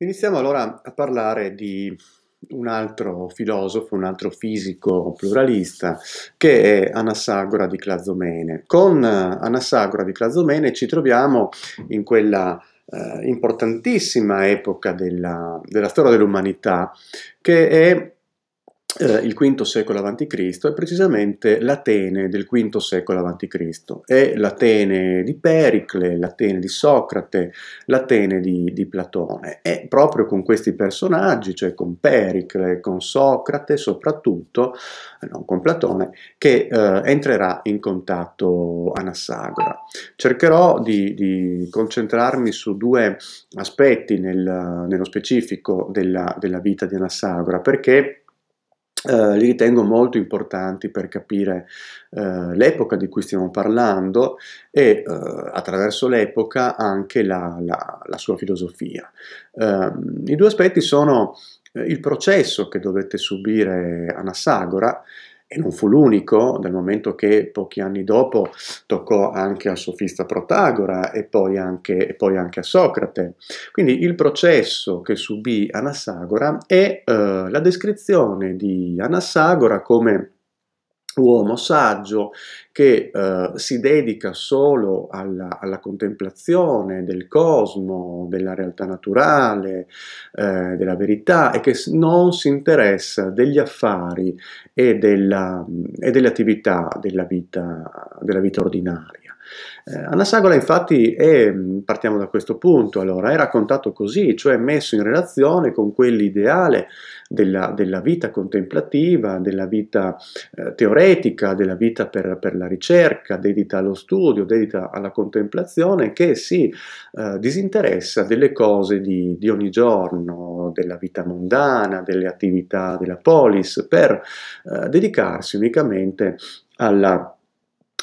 Iniziamo allora a parlare di un altro filosofo, un altro fisico pluralista, che è Anassagora di Clazomene. Con eh, Anassagora di Clazomene ci troviamo in quella eh, importantissima epoca della, della storia dell'umanità, che è eh, il V secolo a.C. è precisamente l'Atene del V secolo a.C. È l'Atene di Pericle, l'Atene di Socrate, l'Atene di, di, Platone. E proprio con questi personaggi, cioè con Pericle, con Socrate soprattutto, eh, non con Platone, che eh, entrerà in contatto Anassagora. Cercherò di, di concentrarmi su due aspetti nel, nello specifico della, della vita di Anassagora, perché eh, li ritengo molto importanti per capire eh, l'epoca di cui stiamo parlando e eh, attraverso l'epoca anche la, la, la, sua filosofia. Ehm, I due aspetti sono eh, il processo che dovette subire Anassagora e non fu l'unico, dal momento che pochi anni dopo toccò anche al sofista Protagora e poi anche, e poi anche a Socrate. Quindi il processo che subì Anassagora è eh, la descrizione di Anassagora come uomo saggio che eh, si dedica solo alla, alla, contemplazione del cosmo, della realtà naturale, eh, della verità e che non si interessa degli affari e, della, e delle attività della vita, della vita ordinaria. Eh, Anna Sagola infatti è, mm, partiamo da questo punto, allora, è raccontato così, cioè messo in relazione con quell'ideale della, della, vita contemplativa, della vita eh, teoretica, della vita per, per, la ricerca, dedita allo studio, dedita alla contemplazione, che si eh, disinteressa delle cose di, di, ogni giorno, della vita mondana, delle attività della polis, per eh, dedicarsi unicamente alla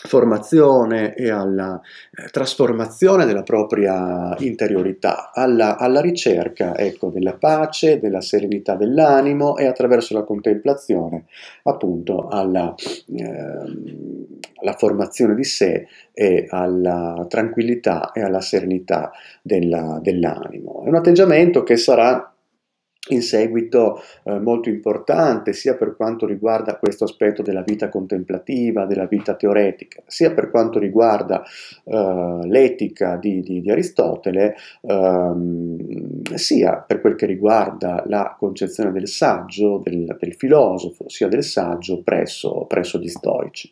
formazione e alla eh, trasformazione della propria interiorità, alla, alla ricerca ecco, della pace, della serenità dell'animo e attraverso la contemplazione appunto alla, eh, alla formazione di sé e alla tranquillità e alla serenità della, dell'animo. È un atteggiamento che sarà in seguito eh, molto importante sia per quanto riguarda questo aspetto della vita contemplativa, della vita teoretica, sia per quanto riguarda eh, l'etica di, di, di Aristotele, ehm, sia per quel che riguarda la concezione del saggio, del, del filosofo, sia del saggio presso, presso gli stoici.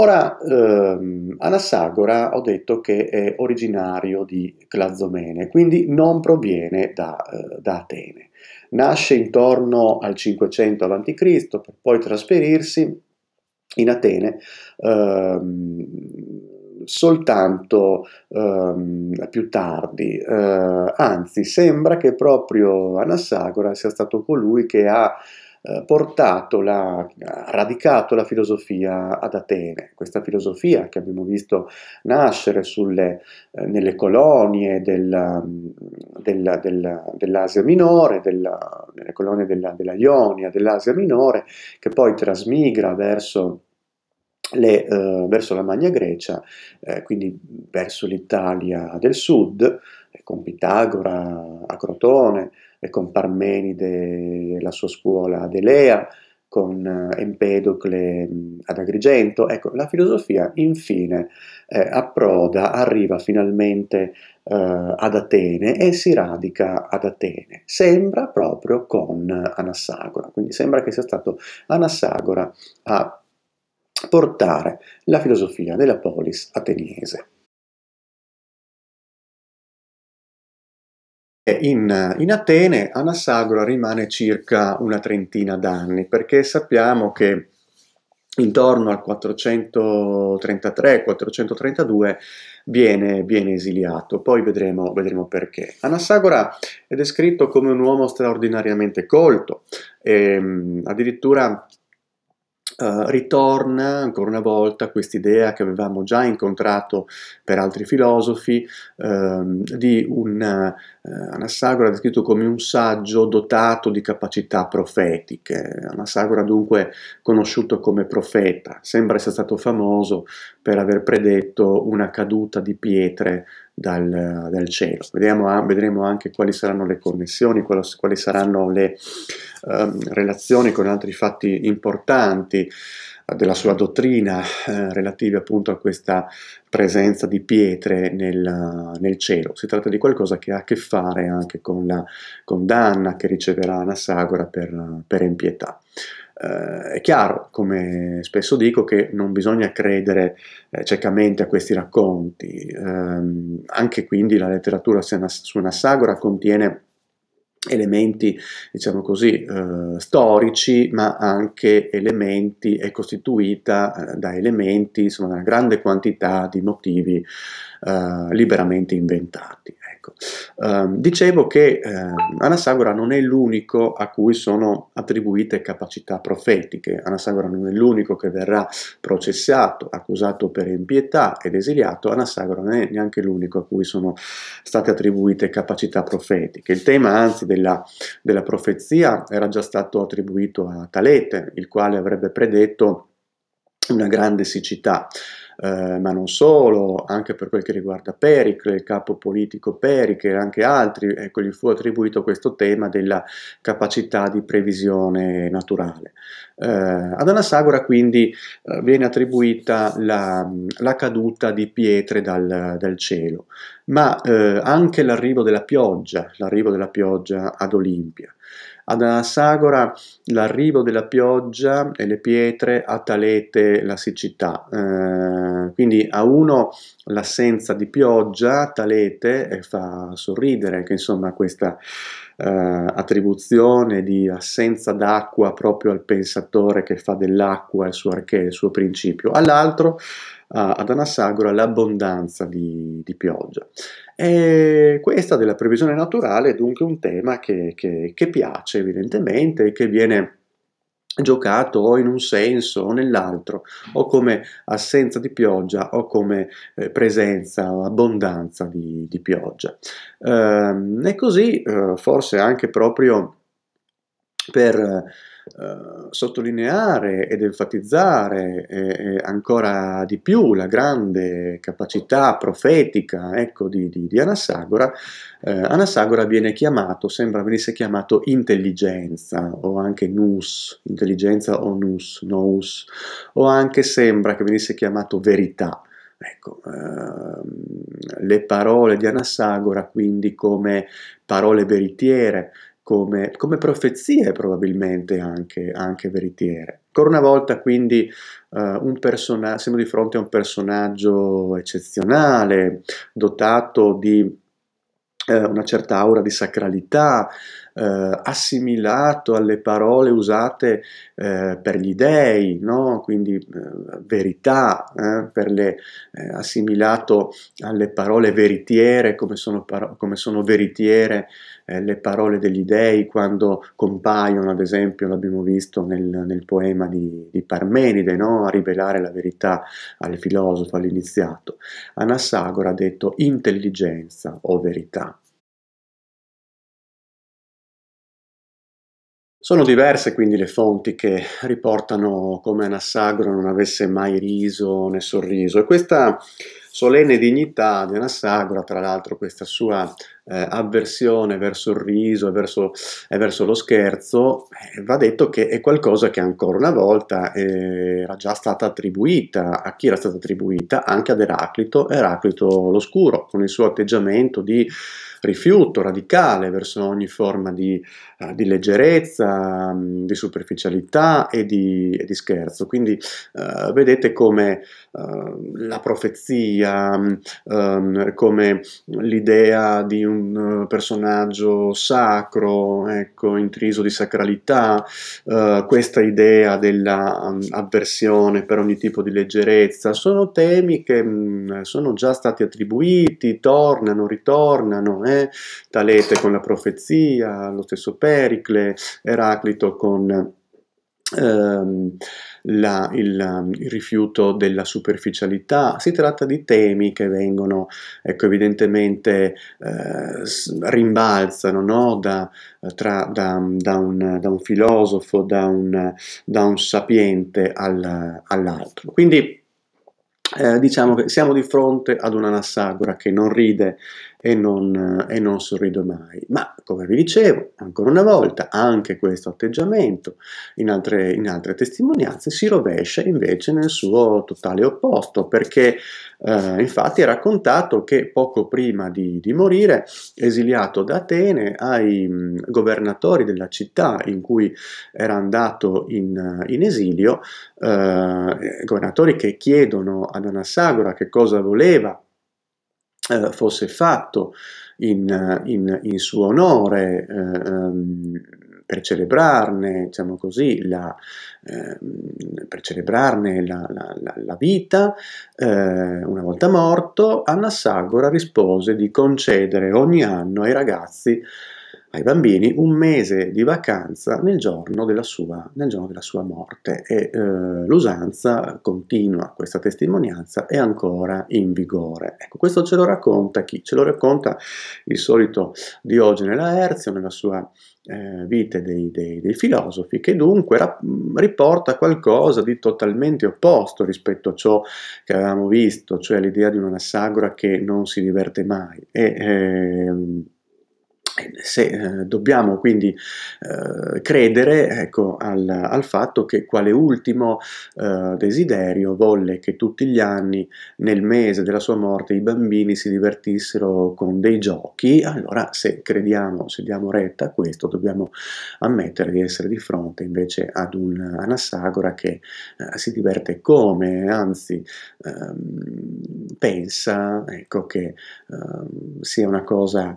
Ora, ehm, Anassagora ho detto che è originario di Clazomene, quindi non proviene da, eh, da Atene. Nasce intorno al 500 a.C. per poi trasferirsi in Atene ehm, soltanto ehm, più tardi, eh, anzi sembra che proprio Anassagora sia stato colui che ha eh, portato, la, radicato la filosofia ad Atene, questa filosofia che abbiamo visto nascere sulle, eh, mm, nelle colonie della, della, della, dell'Asia Minore, nelle colonie della Ionia, dell'Asia Minore, che poi trasmigra verso... Le, eh, verso la Magna Grecia, eh, quindi verso l'Italia del sud, con Pitagora, Acrotone, con Parmenide e la sua scuola ad Elea, con eh, Empedocle ad Agrigento. Ecco, la filosofia infine eh, approda, arriva finalmente eh, ad Atene e si radica ad Atene. Sembra proprio con Anassagora, quindi sembra che sia stato Anassagora a portare la filosofia della polis ateniese. In, in, Atene Anassagora rimane circa una trentina d'anni perché sappiamo che intorno al 433-432 viene, viene, esiliato, poi vedremo, vedremo, perché. Anassagora è descritto come un uomo straordinariamente colto, e, ehm, addirittura eh, ritorna ancora una volta quest'idea che avevamo già incontrato per altri filosofi uh, di una, uh, eh, Anassagora descritto come un saggio dotato di capacità profetiche. Anassagora dunque conosciuto come profeta, sembra essere stato famoso per aver predetto una caduta di pietre dal, dal cielo. Vedremo, vedremo, anche quali saranno le connessioni, quali saranno le eh, relazioni con altri fatti importanti eh, della sua dottrina eh, relativi appunto a questa presenza di pietre nel, nel, cielo. Si tratta di qualcosa che ha a che fare anche con la condanna che riceverà Anasagora per, per impietà. Eh, è chiaro, come spesso dico, che non bisogna credere eh, ciecamente a questi racconti, eh, anche quindi la letteratura su Anassagora contiene elementi, diciamo così, eh, storici, ma anche elementi, è costituita eh, da elementi, insomma, da una grande quantità di motivi eh, liberamente inventati. Ecco. Eh, dicevo che eh, Anasagora non è l'unico a cui sono attribuite capacità profetiche, Anassagora non è l'unico che verrà processato, accusato per impietà ed esiliato, Anassagora non è neanche l'unico a cui sono state attribuite capacità profetiche. Il tema anzi della, della profezia era già stato attribuito a Talete, il quale avrebbe predetto una grande siccità. Eh, ma non solo, anche per quel che riguarda Pericle, il capo politico Pericle, anche altri, ecco, gli fu attribuito questo tema della capacità di previsione naturale. Eh, ad Anasagora quindi eh, viene attribuita la, la, caduta di pietre dal, dal cielo, ma eh, anche l'arrivo della pioggia, l'arrivo della pioggia ad Olimpia. Ad Anasagora l'arrivo della pioggia e le pietre a Talete la siccità. Eh, quindi a uno l'assenza di pioggia, Talete, e fa sorridere che insomma questa eh, attribuzione di assenza d'acqua proprio al pensatore che fa dell'acqua il suo archè, il suo principio. All'altro, eh, ad Anasagora, l'abbondanza di, di pioggia. E questa della previsione naturale è dunque un tema che, che, che piace evidentemente e che viene giocato o in un senso o nell'altro, o come assenza di pioggia o come eh, presenza o abbondanza di, di pioggia. Eh, e così eh, forse anche proprio per eh, sottolineare ed enfatizzare eh, eh, ancora di più la grande capacità profetica ecco, di, di, di Anasagora, eh, Anasagora viene chiamato, sembra venisse chiamato intelligenza o anche nous, intelligenza o nous, nous, o anche sembra che venisse chiamato verità. Ecco, uh, le parole di Anassagora quindi come parole veritiere, come, come profezie probabilmente anche, anche, veritiere. Ancora una volta quindi eh, persona- siamo di fronte a un personaggio eccezionale, dotato di eh, una certa aura di sacralità, eh, assimilato alle parole usate eh, per gli dèi, no? quindi eh, verità, eh, per le, eh, assimilato alle parole veritiere come sono, paro- come sono veritiere eh, le parole degli dei quando compaiono, ad esempio, l'abbiamo visto nel, nel poema di, di Parmenide, no? a rivelare la verità al filosofo, all'iniziato. Anassagora ha detto intelligenza o verità. Sono diverse quindi le fonti che riportano come Anassagora non avesse mai riso né sorriso e questa solenne dignità di Anassagora, tra l'altro questa sua eh, avversione verso il riso e verso, verso, lo scherzo, eh, va detto che è qualcosa che ancora una volta eh, era già stata attribuita a chi era stata attribuita anche ad Eraclito, Eraclito l'Oscuro, con il suo atteggiamento di rifiuto radicale verso ogni forma di, uh, di leggerezza, um, di superficialità e di, e di scherzo. Quindi uh, vedete come uh, la profezia, um, come l'idea di un un eh, personaggio sacro, ecco, intriso di sacralità, eh, questa idea dell'avversione mm, um, per ogni tipo di leggerezza, sono temi che mh, mm, sono già stati attribuiti, tornano, ritornano, eh? Talete con la profezia, lo stesso Pericle, Eraclito con ehm, la, il, il, rifiuto della superficialità, si tratta di temi che vengono ecco, evidentemente eh, rimbalzano no? da, tra, da, da, un, da, un, filosofo, da un, un sapiente al, all'altro. Quindi eh, diciamo che siamo di fronte ad una Nassagora che non ride e non, e non sorrido mai. Ma come vi dicevo, ancora una volta, anche questo atteggiamento in altre, in altre testimonianze si rovescia invece nel suo totale opposto, perché eh, infatti è raccontato che poco prima di, di morire, esiliato da Atene, ai mh, governatori della città in cui era andato in, in esilio, eh, governatori che chiedono ad Anassagora che cosa voleva eh, fosse fatto in, eh, in, in suo onore eh, ehm, per celebrarne, diciamo così, la, ehm, per celebrarne la, la, la vita, eh, una volta morto, Anna rispose di concedere ogni anno ai ragazzi ai bambini un mese di vacanza nel giorno della sua, giorno della sua morte e eh, l'usanza continua, questa testimonianza è ancora in vigore. Ecco, questo ce lo racconta chi? Ce lo racconta il solito Diogene Laerzio nella sua eh, Vite dei, dei, dei, filosofi, che dunque rap- riporta qualcosa di totalmente opposto rispetto a ciò che avevamo visto, cioè l'idea di una sagra che non si diverte mai. E, eh, se eh, dobbiamo quindi eh, credere ecco, al, al, fatto che quale ultimo eh, desiderio volle che tutti gli anni nel mese della sua morte i bambini si divertissero con dei giochi, allora se crediamo, se diamo retta a questo, dobbiamo ammettere di essere di fronte invece ad un anassagora che eh, si diverte come, anzi ehm, pensa ecco, che ehm, sia una cosa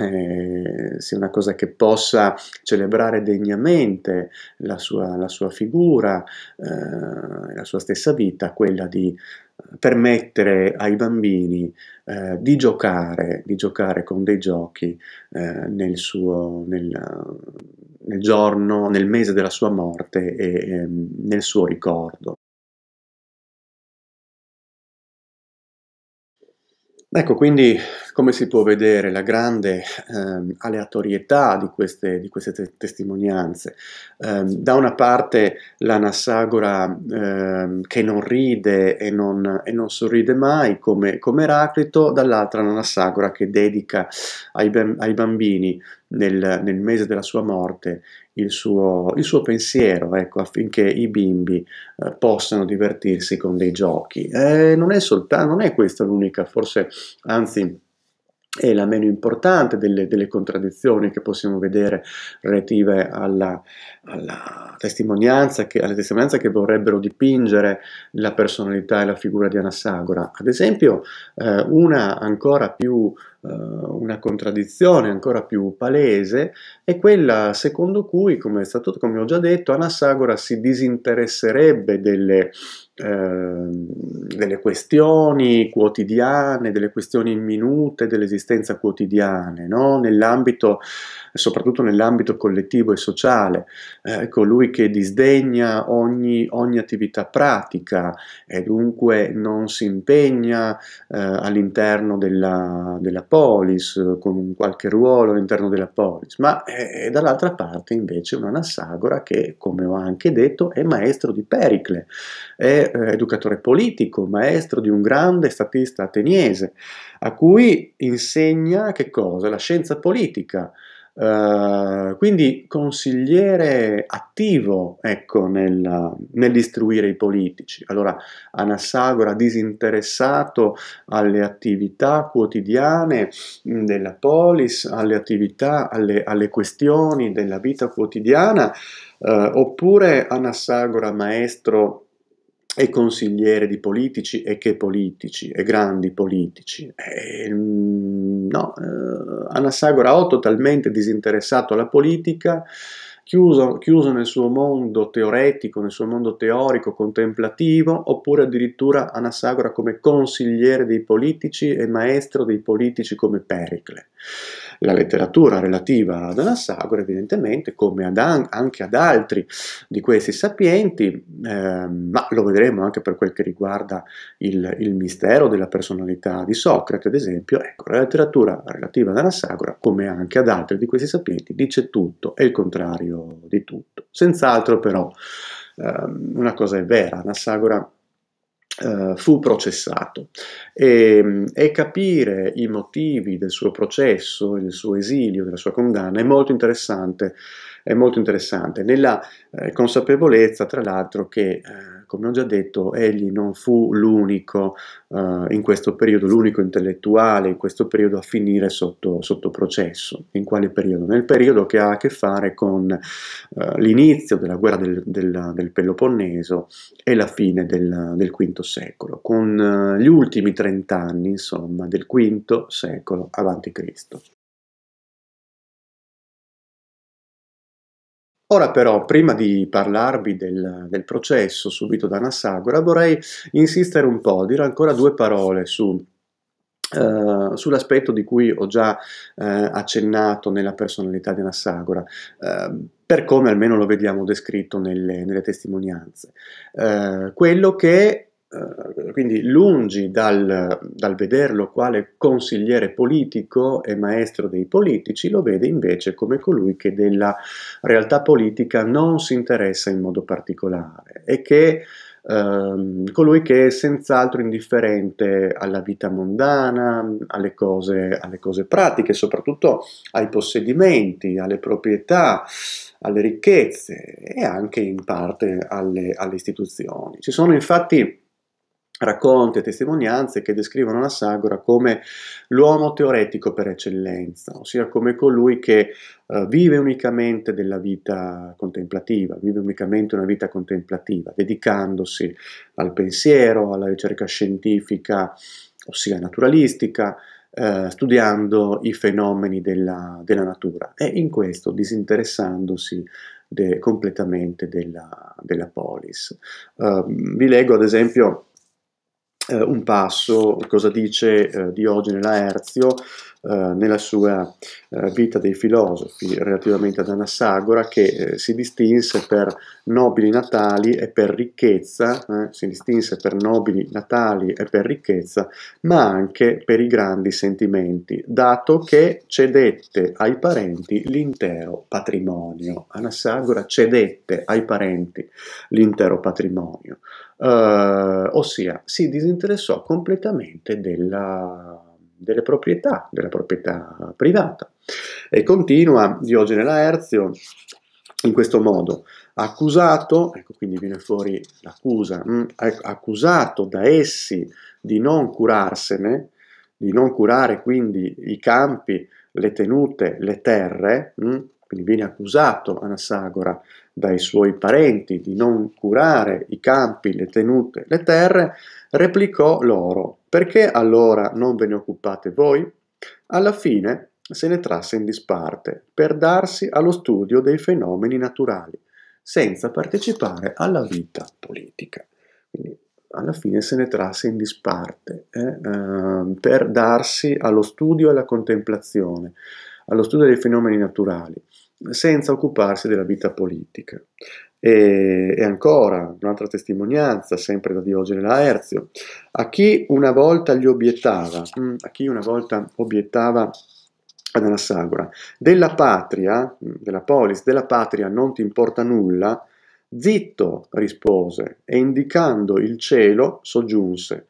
eh, sia una cosa che possa celebrare degnamente la sua, la sua figura, eh, la sua stessa vita, quella di eh, permettere ai bambini eh, di, giocare, di giocare con dei giochi eh, nel, suo, nel, nel giorno, nel mese della sua morte e ehm, nel suo ricordo. Ecco quindi come si può vedere la grande ehm, aleatorietà di queste, di queste te testimonianze. Eh, da una parte l'Anassagora ehm, che non ride e non, e non sorride mai come, come Eraclito, dall'altra l'Anassagora che dedica ai, ai bambini nel, nel, mese della sua morte il suo, il suo pensiero ecco, affinché i bimbi eh, possano divertirsi con dei giochi. Eh, non, è soltanto, non è questa l'unica, forse anzi è la meno importante delle, delle, contraddizioni che possiamo vedere relative alla, alla, testimonianza che, alla testimonianza che vorrebbero dipingere la personalità e la figura di Anassagora. Ad esempio, eh, una ancora più eh, una contraddizione ancora più palese è quella secondo cui, come, stato, come ho già detto, Anassagora si disinteresserebbe delle, eh, delle questioni quotidiane, delle questioni minute dell'esistenza quotidiana, no? nell'ambito, soprattutto nell'ambito collettivo e sociale, eh, colui che disdegna ogni, ogni, attività pratica e dunque non si impegna eh, all'interno della, della polis, eh, con qualche ruolo all'interno della polis, ma eh, dall'altra parte invece un'anasagora che, come ho anche detto, è maestro di Pericle, è eh, educatore politico, maestro di un grande statista ateniese, a cui insegna che cosa? La scienza politica, Uh, quindi consigliere attivo ecco, nel, nell'istruire i politici. Allora Anassagora disinteressato alle attività quotidiane della polis, alle attività, alle, alle questioni della vita quotidiana, uh, oppure Anassagora maestro e consigliere di politici e che politici e grandi politici. E, mm, no, eh, Anassagora VIII totalmente disinteressato alla politica, chiuso, chiuso, nel suo mondo teoretico, nel suo mondo teorico, contemplativo, oppure addirittura Anassagora come consigliere dei politici e maestro dei politici come Pericle la letteratura relativa ad Anassagora, evidentemente, come ad an anche ad altri di questi sapienti, eh, ma lo vedremo anche per quel che riguarda il, il mistero della personalità di Socrate, ad esempio, ecco, la letteratura relativa ad Anassagora, come anche ad altri di questi sapienti, dice tutto e il contrario di tutto. Senz'altro però eh, una cosa è vera, Anassagora Uh, fu processato e, ehm, e, capire i motivi del suo processo, del suo esilio, della sua condanna è molto interessante è molto interessante, nella eh, consapevolezza tra l'altro che, eh, come ho già detto, egli non fu l'unico eh, in questo periodo, l'unico intellettuale in questo periodo a finire sotto, sotto, processo. In quale periodo? Nel periodo che ha a che fare con eh, l'inizio della guerra del, del, del, Peloponneso e la fine del, del V secolo, con eh, gli ultimi trent'anni, insomma, del V secolo avanti Cristo. Ora però, prima di parlarvi del, del, processo subito da Nassagora, vorrei insistere un po', dire ancora due parole su, eh, sull'aspetto di cui ho già eh, accennato nella personalità di Nassagora, eh, per come almeno lo vediamo descritto nelle, nelle testimonianze. Eh, quello che eh, quindi lungi dal, dal vederlo quale consigliere politico e maestro dei politici, lo vede invece come colui che della realtà politica non si interessa in modo particolare e che Uh, colui che è senz'altro indifferente alla vita mondana, alle cose, alle cose, pratiche, soprattutto ai possedimenti, alle proprietà, alle ricchezze e anche in parte alle, alle istituzioni. Ci sono infatti racconti e testimonianze che descrivono la Sagora come l'uomo teoretico per eccellenza, ossia come colui che eh, vive unicamente della vita contemplativa, vive unicamente una vita contemplativa, dedicandosi al pensiero, alla ricerca scientifica, ossia naturalistica, eh, studiando i fenomeni della, della, natura e in questo disinteressandosi de, completamente della, della polis. Eh, vi leggo ad esempio eh, un passo, cosa dice eh, Diogene Laerzio eh, nella sua eh, vita dei filosofi relativamente ad Anassagora che eh, si distinse per nobili natali e per ricchezza, si distinse per nobili natali e per ricchezza, ma anche per i grandi sentimenti, dato che cedette ai parenti l'intero patrimonio. Anassagora cedette ai parenti l'intero patrimonio eh, ossia si disinteressò completamente della, delle proprietà, della proprietà privata. E continua Diogene Laerzio in questo modo, accusato, ecco quindi viene fuori l'accusa, mm, ecco, accusato da essi di non curarsene, di non curare quindi i campi, le tenute, le terre, mh? Mm, quindi viene accusato Anasagora dai suoi parenti di non curare i campi, le tenute, le terre, replicò loro, perché allora non ve ne occupate voi? Alla fine se ne trasse in disparte per darsi allo studio dei fenomeni naturali, senza partecipare alla vita politica. Quindi alla fine se ne trasse in disparte eh, eh, per darsi allo studio e alla contemplazione, allo studio dei fenomeni naturali senza occuparsi della vita politica. E, e, ancora un'altra testimonianza, sempre da Diogene Laerzio, a chi una volta gli obiettava, mm, a chi una volta obiettava ad Anassagora, della patria, mm, della polis, della patria non ti importa nulla, zitto rispose e indicando il cielo soggiunse,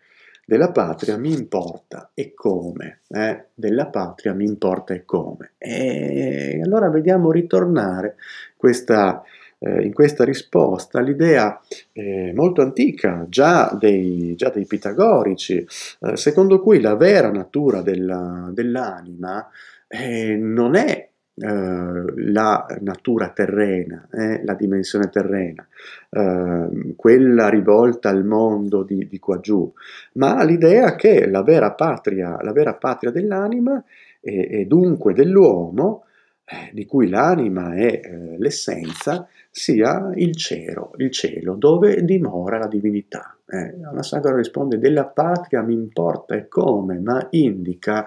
della patria mi importa e come? Eh? Della patria mi importa e come? E allora vediamo ritornare questa, eh, in questa risposta l'idea eh, molto antica, già dei, già dei pitagorici, eh, secondo cui la vera natura della, dell'anima eh, non è eh, la natura terrena, eh, la dimensione terrena, eh, quella rivolta al mondo di, di qua giù, ma l'idea che la vera patria, la vera patria dell'anima e, e, dunque dell'uomo, eh, di cui l'anima è eh, l'essenza, sia il cielo, il cielo dove dimora la divinità. Eh, la sagra risponde della patria mi importa e come, ma indica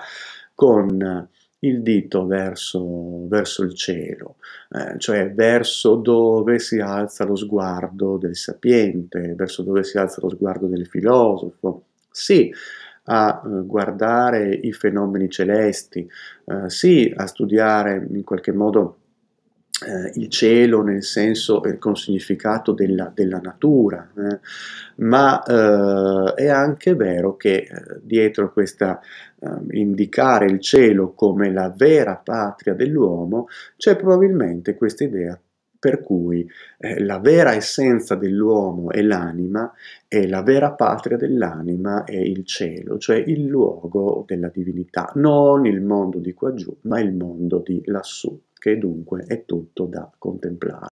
con il dito verso, verso il cielo, eh, cioè verso dove si alza lo sguardo del sapiente, verso dove si alza lo sguardo del filosofo. Sì, a eh, guardare i fenomeni celesti, eh, sì, a studiare in qualche modo eh, il cielo nel senso e con significato della, della natura, eh? ma eh, è anche vero che eh, dietro questa eh, indicare il cielo come la vera patria dell'uomo c'è probabilmente questa idea per cui eh, la vera essenza dell'uomo è l'anima e la vera patria dell'anima è il cielo, cioè il luogo della divinità, non il mondo di quaggiù, ma il mondo di lassù che dunque è tutto da contemplare.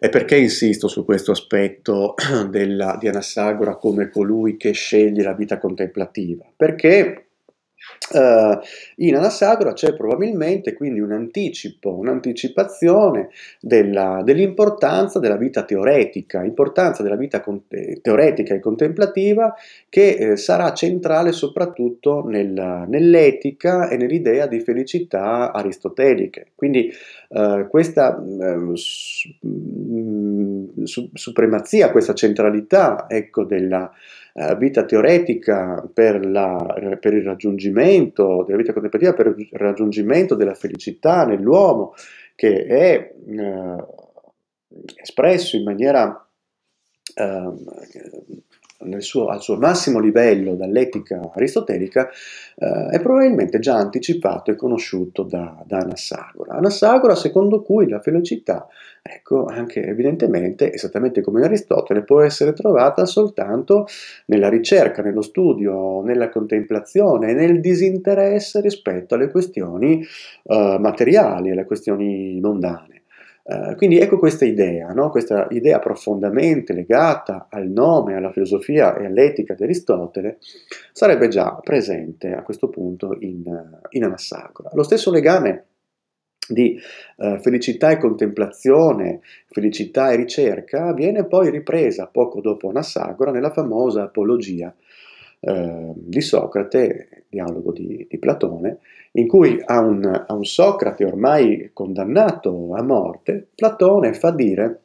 E perché insisto su questo aspetto della, di Anassagora come colui che sceglie la vita contemplativa? Perché Uh, in Anasagra c'è probabilmente quindi un anticipo, un'anticipazione della, dell'importanza della vita teoretica, importanza della vita con, teoretica e contemplativa che eh, sarà centrale soprattutto nel, nell'etica e nell'idea di felicità aristoteliche. Quindi eh, questa ehm, mm, su, supremazia, questa centralità ecco, della, eh, vita teoretica per, la, per, il raggiungimento della vita contemplativa, per il raggiungimento della felicità nell'uomo, che è eh, espresso in maniera eh, suo, al suo massimo livello dall'etica aristotelica eh, è probabilmente già anticipato e conosciuto da, da, Anassagora. Anassagora secondo cui la felicità, ecco, anche evidentemente, esattamente come in Aristotele, può essere trovata soltanto nella ricerca, nello studio, nella contemplazione, nel disinteresse rispetto alle questioni eh, materiali, alle questioni mondane. Eh, quindi ecco questa idea, no? questa idea profondamente legata al nome, alla filosofia e all'etica di Aristotele, sarebbe già presente a questo punto in, in Anassacora. Lo stesso legame di uh, felicità e contemplazione, felicità e ricerca, viene poi ripresa poco dopo Anassagora nella famosa Apologia uh, di Socrate, dialogo di, di Platone, in cui a un, a un Socrate ormai condannato a morte, Platone fa dire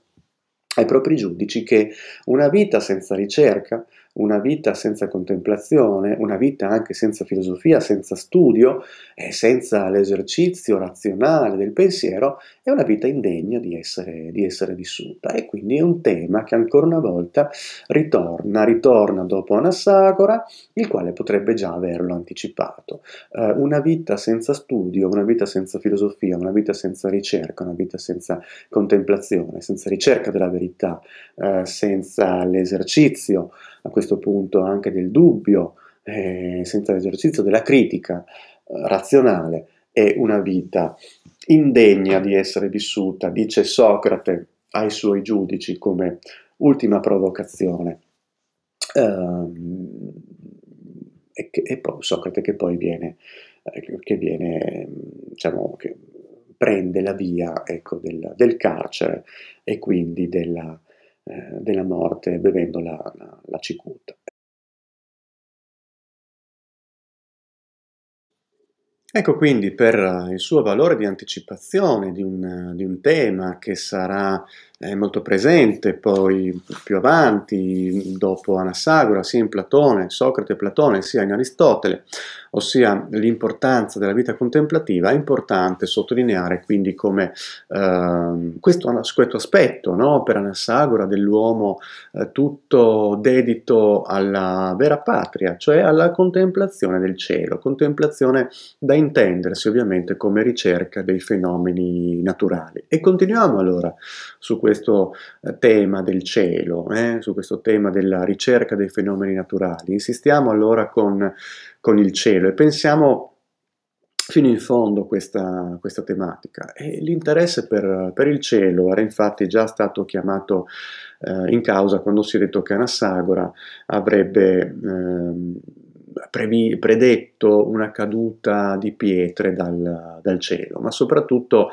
ai propri giudici che una vita senza ricerca, una vita senza contemplazione, una vita anche senza filosofia, senza studio e senza l'esercizio razionale del pensiero, è una vita indegna di essere, di essere vissuta. E quindi è un tema che ancora una volta ritorna, ritorna dopo Anassagora, il quale potrebbe già averlo anticipato. Eh, una vita senza studio, una vita senza filosofia, una vita senza ricerca, una vita senza contemplazione, senza ricerca della verità, eh, senza l'esercizio a questo punto anche del dubbio, eh, senza l'esercizio della critica eh, razionale, è una vita indegna di essere vissuta, dice Socrate ai suoi giudici come ultima provocazione. Ehm, e, che, e poi Socrate che poi viene, eh, che viene diciamo, che prende la via ecco, del, del, carcere e quindi della, eh, della morte bevendo la, la, la cicuta. Ecco quindi per il suo valore di anticipazione di un, di un tema che sarà è molto presente poi più avanti, dopo Anassagora, sia in Platone, Socrate e Platone, sia in Aristotele, ossia l'importanza della vita contemplativa, è importante sottolineare quindi come eh, questo, questo, aspetto no, per Anassagora dell'uomo eh, tutto dedito alla vera patria, cioè alla contemplazione del cielo, contemplazione da intendersi ovviamente come ricerca dei fenomeni naturali. E continuiamo allora su questo questo eh, tema del cielo, eh, su questo tema della ricerca dei fenomeni naturali, insistiamo allora con, con il cielo e pensiamo fino in fondo questa, questa tematica. E l'interesse per, per, il cielo era infatti già stato chiamato eh, in causa quando si è detto che Anassagora avrebbe... Ehm, previ, predetto una caduta di pietre dal, dal cielo, ma soprattutto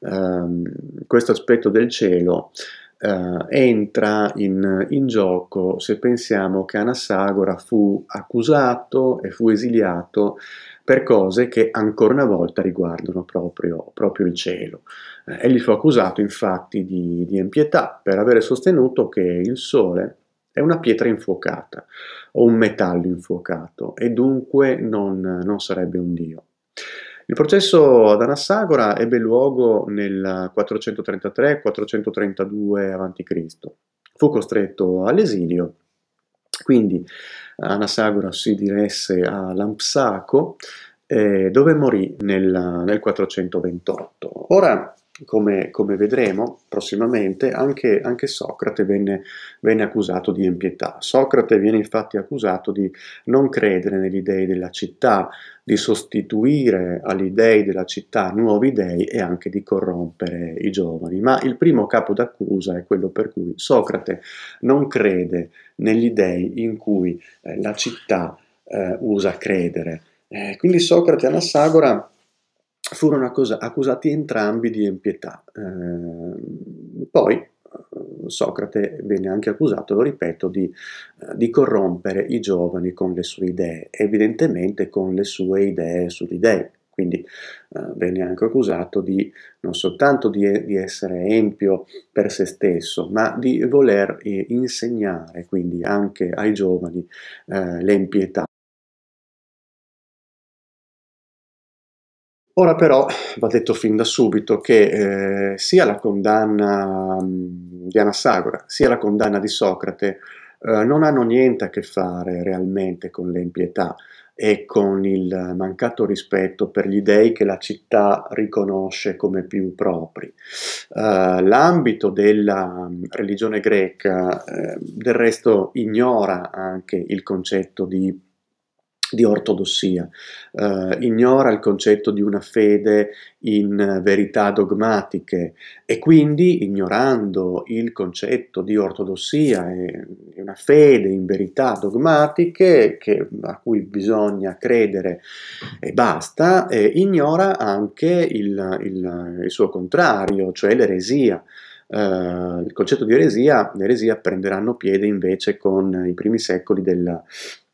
ehm, questo aspetto del cielo eh, entra in, in gioco se pensiamo che Anassagora fu accusato e fu esiliato per cose che ancora una volta riguardano proprio, proprio il cielo. Eh, egli fu accusato infatti di, di impietà per aver sostenuto che il sole è una pietra infuocata o un metallo infuocato e dunque non, non sarebbe un dio. Il processo ad Anassagora ebbe luogo nel 433-432 a.C. Fu costretto all'esilio, quindi Anassagora si diresse a Lampsaco eh, dove morì nel, nel 428. Ora, come, come, vedremo prossimamente, anche, anche Socrate venne, venne, accusato di impietà. Socrate viene infatti accusato di non credere negli dei della città, di sostituire agli dei della città nuovi dei e anche di corrompere i giovani. Ma il primo capo d'accusa è quello per cui Socrate non crede negli dei in cui eh, la città eh, usa credere. Eh, quindi Socrate Anassagora furono accusati entrambi di impietà. Ehm, eh, poi Socrate venne anche accusato, lo ripeto, di, eh, di, corrompere i giovani con le sue idee, evidentemente con le sue idee sugli dei. Quindi eh, venne anche accusato di, non soltanto di, di, essere empio per se stesso, ma di voler eh, insegnare quindi anche ai giovani eh, l'empietà. Ora però va detto fin da subito che eh, sia la condanna mm, di Anassagora sia la condanna di Socrate eh, non hanno niente a che fare realmente con l'impietà e con il mancato rispetto per gli dei che la città riconosce come più propri. Uh, l'ambito della mm, religione greca eh, del resto ignora anche il concetto di di ortodossia, uh, ignora il concetto di una fede in eh, verità dogmatiche e quindi ignorando il concetto di ortodossia e una fede in verità dogmatiche che, a cui bisogna credere e basta, e eh, ignora anche il, il, il suo contrario, cioè l'eresia. Uh, il concetto di eresia, l'eresia prenderanno piede invece con i primi secoli della,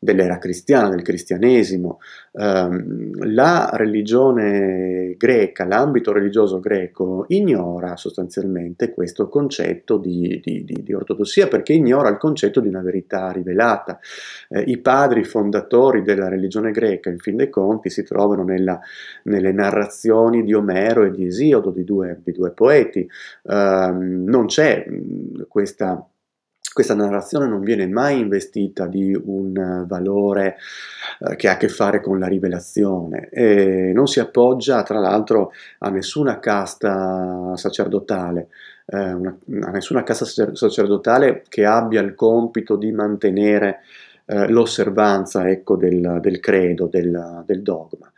dell'era cristiana, del cristianesimo, ehm, la religione greca, l'ambito religioso greco ignora sostanzialmente questo concetto di, di, di, di ortodossia perché ignora il concetto di una verità rivelata. Eh, I padri fondatori della religione greca, in fin dei conti, si trovano nella, nelle narrazioni di Omero e di Esiodo, di due, due poeti. Eh, non c'è questa questa narrazione non viene mai investita di un eh, valore eh, che ha a che fare con la rivelazione e non si appoggia tra l'altro a nessuna casta sacerdotale, eh, una, a nessuna casta sacerdotale che abbia il compito di mantenere eh, l'osservanza ecco, del, del, credo, del, del dogma.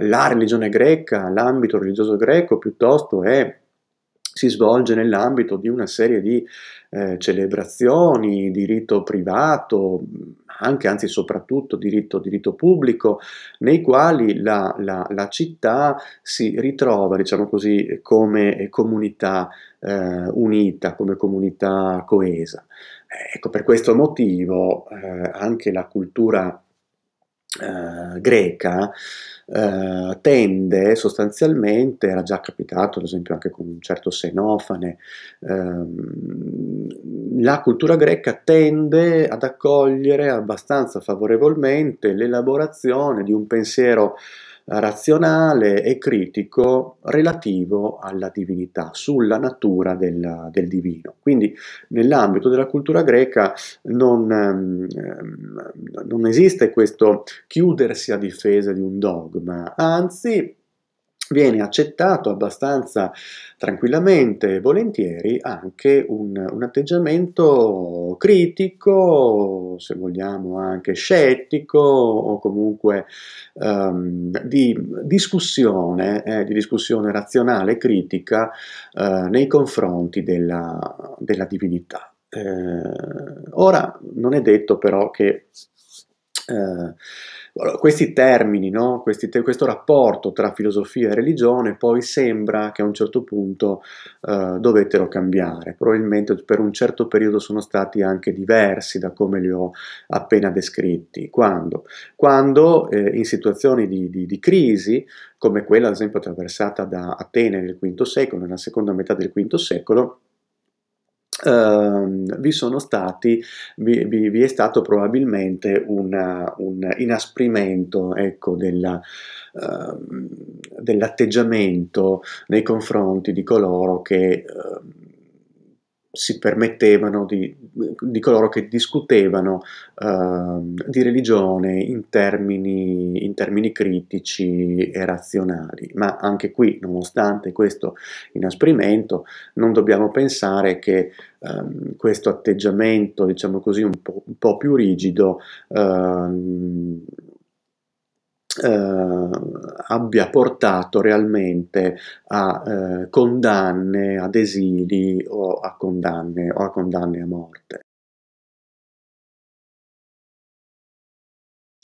la religione greca, l'ambito religioso greco piuttosto è si svolge nell'ambito di una serie di eh, celebrazioni, diritto privato, anche anzi soprattutto diritto, diritto pubblico, nei quali la, la, la, città si ritrova, diciamo così, come eh, comunità eh, unita, come comunità coesa. Eh, ecco, per questo motivo eh, anche la cultura eh, greca eh, tende sostanzialmente, era già capitato ad esempio anche con un certo Senofane, ehm, la cultura greca tende ad accogliere abbastanza favorevolmente l'elaborazione di un pensiero razionale e critico relativo alla divinità, sulla natura del, del divino. Quindi nell'ambito della cultura greca non, ehm, non esiste questo chiudersi a difesa di un dogma, anzi viene accettato abbastanza tranquillamente e volentieri anche un, un, atteggiamento critico, se vogliamo anche scettico o comunque um, di, discussione, eh, di discussione, razionale e critica eh, nei confronti della, della divinità. Eh, ora non è detto però che eh, allora, questi termini, no? questi te- questo rapporto tra filosofia e religione poi sembra che a un certo punto eh, dovettero cambiare, probabilmente per un certo periodo sono stati anche diversi da come li ho appena descritti. Quando? Quando eh, in situazioni di, di, di crisi, come quella ad esempio attraversata da Atene nel V secolo, nella seconda metà del V secolo, Uh, vi, stati, vi, vi, vi, è stato probabilmente una, un inasprimento ecco, della, uh, dell'atteggiamento nei confronti di coloro che uh, si permettevano di, di coloro che discutevano eh, di religione in termini, in termini, critici e razionali. Ma anche qui, nonostante questo inasprimento, non dobbiamo pensare che eh, questo atteggiamento, diciamo così, un po', un po più rigido eh, eh, abbia portato realmente a eh, condanne ad esili o a condanne, o a condanne a morte.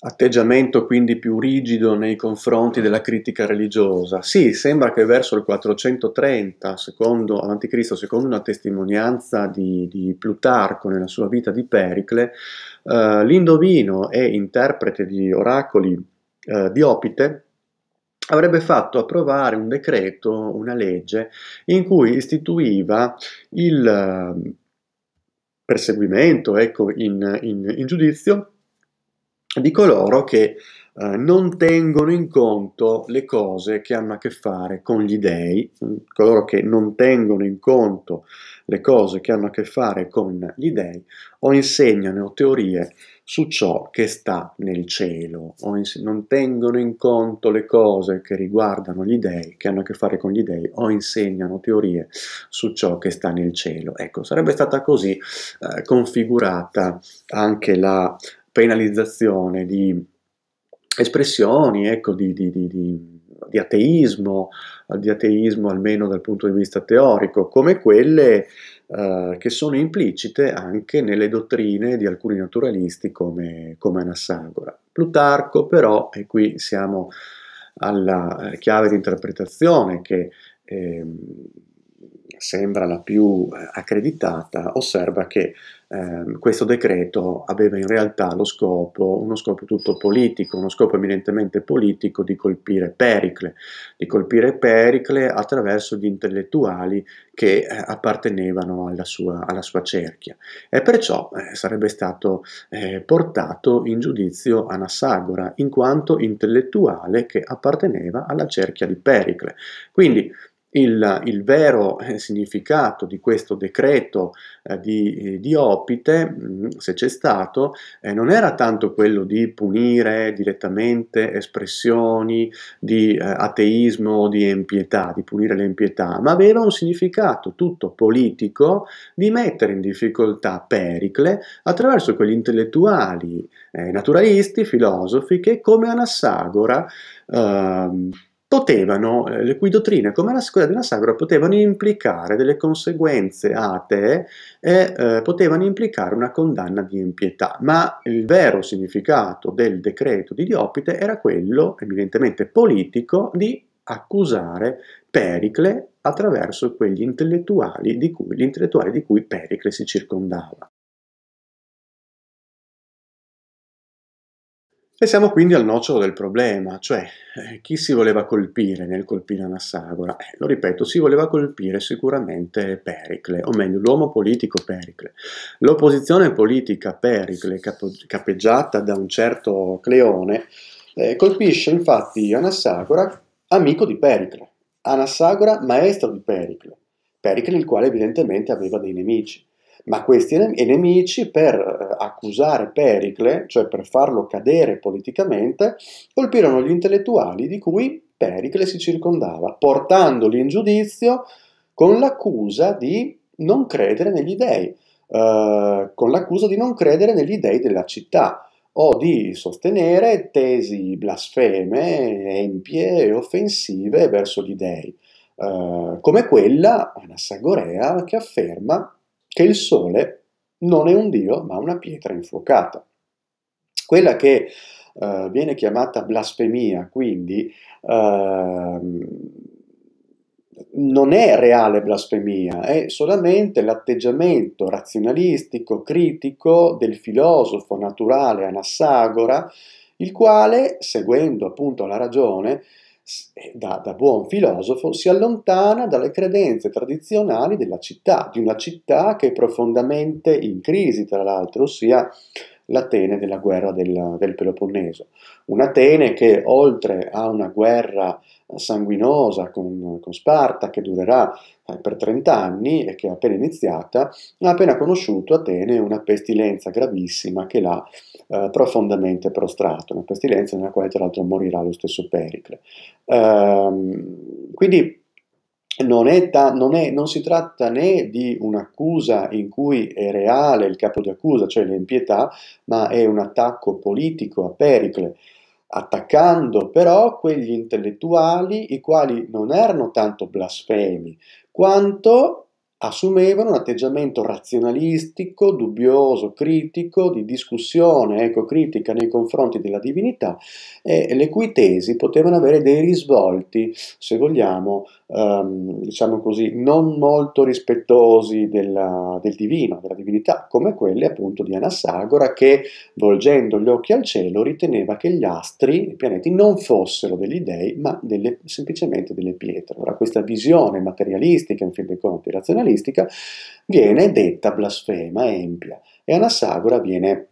atteggiamento quindi più rigido nei confronti della critica religiosa. Sì, sembra che verso il 430 secondo, a.C., secondo una testimonianza di, di, Plutarco nella sua vita di Pericle, eh, l'indovino e interprete di oracoli eh, di Opite avrebbe fatto approvare un decreto, una legge, in cui istituiva il eh, perseguimento ecco, in, in, in giudizio di coloro che eh, non tengono in conto le cose che hanno a che fare con gli dèi, coloro che non tengono in conto le cose che hanno a che fare con gli dèi, o insegnano teorie su ciò che sta nel cielo, o non tengono in conto le cose che riguardano gli dèi, che hanno a che fare con gli dèi, o insegnano teorie su ciò che sta nel cielo. Ecco, sarebbe stata così eh, configurata anche la penalizzazione di espressioni ecco, di, di, di, di, ateismo, eh, di ateismo almeno dal punto di vista teorico, come quelle eh, che sono implicite anche nelle dottrine di alcuni naturalisti come, come Anassagora. Plutarco però, e qui siamo alla eh, chiave di interpretazione che eh, sembra la più eh, accreditata, osserva che eh, questo decreto aveva in realtà lo scopo, uno scopo tutto politico, uno scopo eminentemente politico di colpire Pericle, di colpire Pericle attraverso gli intellettuali che eh, appartenevano alla sua, alla sua, cerchia e perciò eh, sarebbe stato eh, portato in giudizio Anassagora in quanto intellettuale che apparteneva alla cerchia di Pericle. Quindi il, il, vero eh, significato di questo decreto eh, di, eh, di, Opite, mm, se c'è stato, eh, non era tanto quello di punire direttamente espressioni di eh, ateismo o di impietà, di punire le impietà, ma aveva un significato tutto politico di mettere in difficoltà Pericle attraverso quegli intellettuali eh, naturalisti, filosofi che come Anassagora ehm, potevano, eh, le cui dottrine, come la scuola della sagra, potevano implicare delle conseguenze atee e eh, potevano implicare una condanna di impietà. Ma il vero significato del decreto di Diopite era quello, evidentemente politico, di accusare Pericle attraverso quegli intellettuali di cui, gli intellettuali di cui Pericle si circondava. E siamo quindi al nocciolo del problema, cioè eh, chi si voleva colpire nel colpire Anassagora? Eh, lo ripeto, si voleva colpire sicuramente Pericle, o meglio l'uomo politico Pericle. L'opposizione politica Pericle, capo, capeggiata da un certo Cleone, eh, colpisce infatti Anassagora, amico di Pericle, Anassagora maestro di Pericle, Pericle il quale evidentemente aveva dei nemici ma questi nemici per eh, accusare Pericle, cioè per farlo cadere politicamente, colpirono gli intellettuali di cui Pericle si circondava, portandoli in giudizio con l'accusa di non credere negli dei, eh, con l'accusa di non credere negli dei della città o di sostenere tesi blasfeme, empie e offensive verso gli dei, eh, come quella, Anassagorea, che afferma che il Sole non è un dio ma una pietra infuocata. Quella che eh, viene chiamata blasfemia, quindi, eh, non è reale blasfemia, è solamente l'atteggiamento razionalistico, critico del filosofo naturale Anassagora, il quale, seguendo appunto la ragione, eh, da, da buon filosofo, si allontana dalle credenze tradizionali della città, di una città che è profondamente in crisi, tra l'altro, ossia l'Atene della guerra del, del Peloponneso. Un'Atene che oltre a una guerra eh, sanguinosa con, con Sparta che durerà eh, per 30 anni e che è appena iniziata, ha appena conosciuto Atene una pestilenza gravissima che l'ha eh, profondamente prostrato, una pestilenza nella quale tra l'altro morirà lo stesso Pericle. Ehm, quindi non, è ta, non, è, non si tratta né di un'accusa in cui è reale il capo di accusa, cioè l'impietà, ma è un attacco politico a Pericle attaccando però quegli intellettuali i quali non erano tanto blasfemi quanto assumevano un atteggiamento razionalistico, dubbioso, critico, di discussione ecocritica nei confronti della divinità e le cui tesi potevano avere dei risvolti, se vogliamo, ehm, diciamo così, non molto rispettosi della, del divino, della divinità, come quelle appunto di Anassagora che, volgendo gli occhi al cielo, riteneva che gli astri, i pianeti, non fossero degli dei, ma delle, semplicemente delle pietre. Ora, questa visione materialistica, in fin dei conti, razionalistica, eucaristica, viene detta blasfema, empia, e Anassagora viene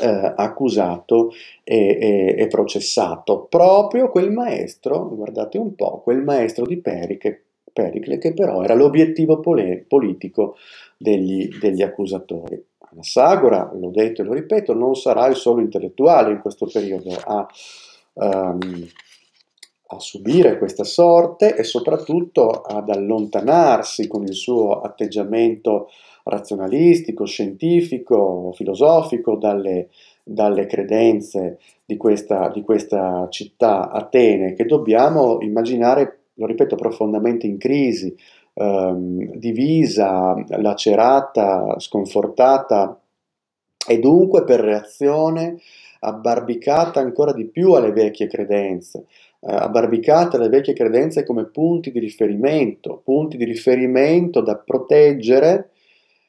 eh, accusato e, e, e, processato. Proprio quel maestro, guardate un po', quel maestro di Periche, Pericle, che però era l'obiettivo politico degli, degli accusatori. Anassagora, l'ho detto e lo ripeto, non sarà il solo intellettuale in questo periodo a, um, a subire questa sorte e soprattutto ad allontanarsi con il suo atteggiamento razionalistico, scientifico, filosofico dalle, dalle credenze di questa, di questa città Atene che dobbiamo immaginare, lo ripeto, profondamente in crisi, ehm, divisa, lacerata, sconfortata e dunque per reazione abbarbicata ancora di più alle vecchie credenze. Eh, abbarbicate alle vecchie credenze come punti di riferimento, punti di riferimento da proteggere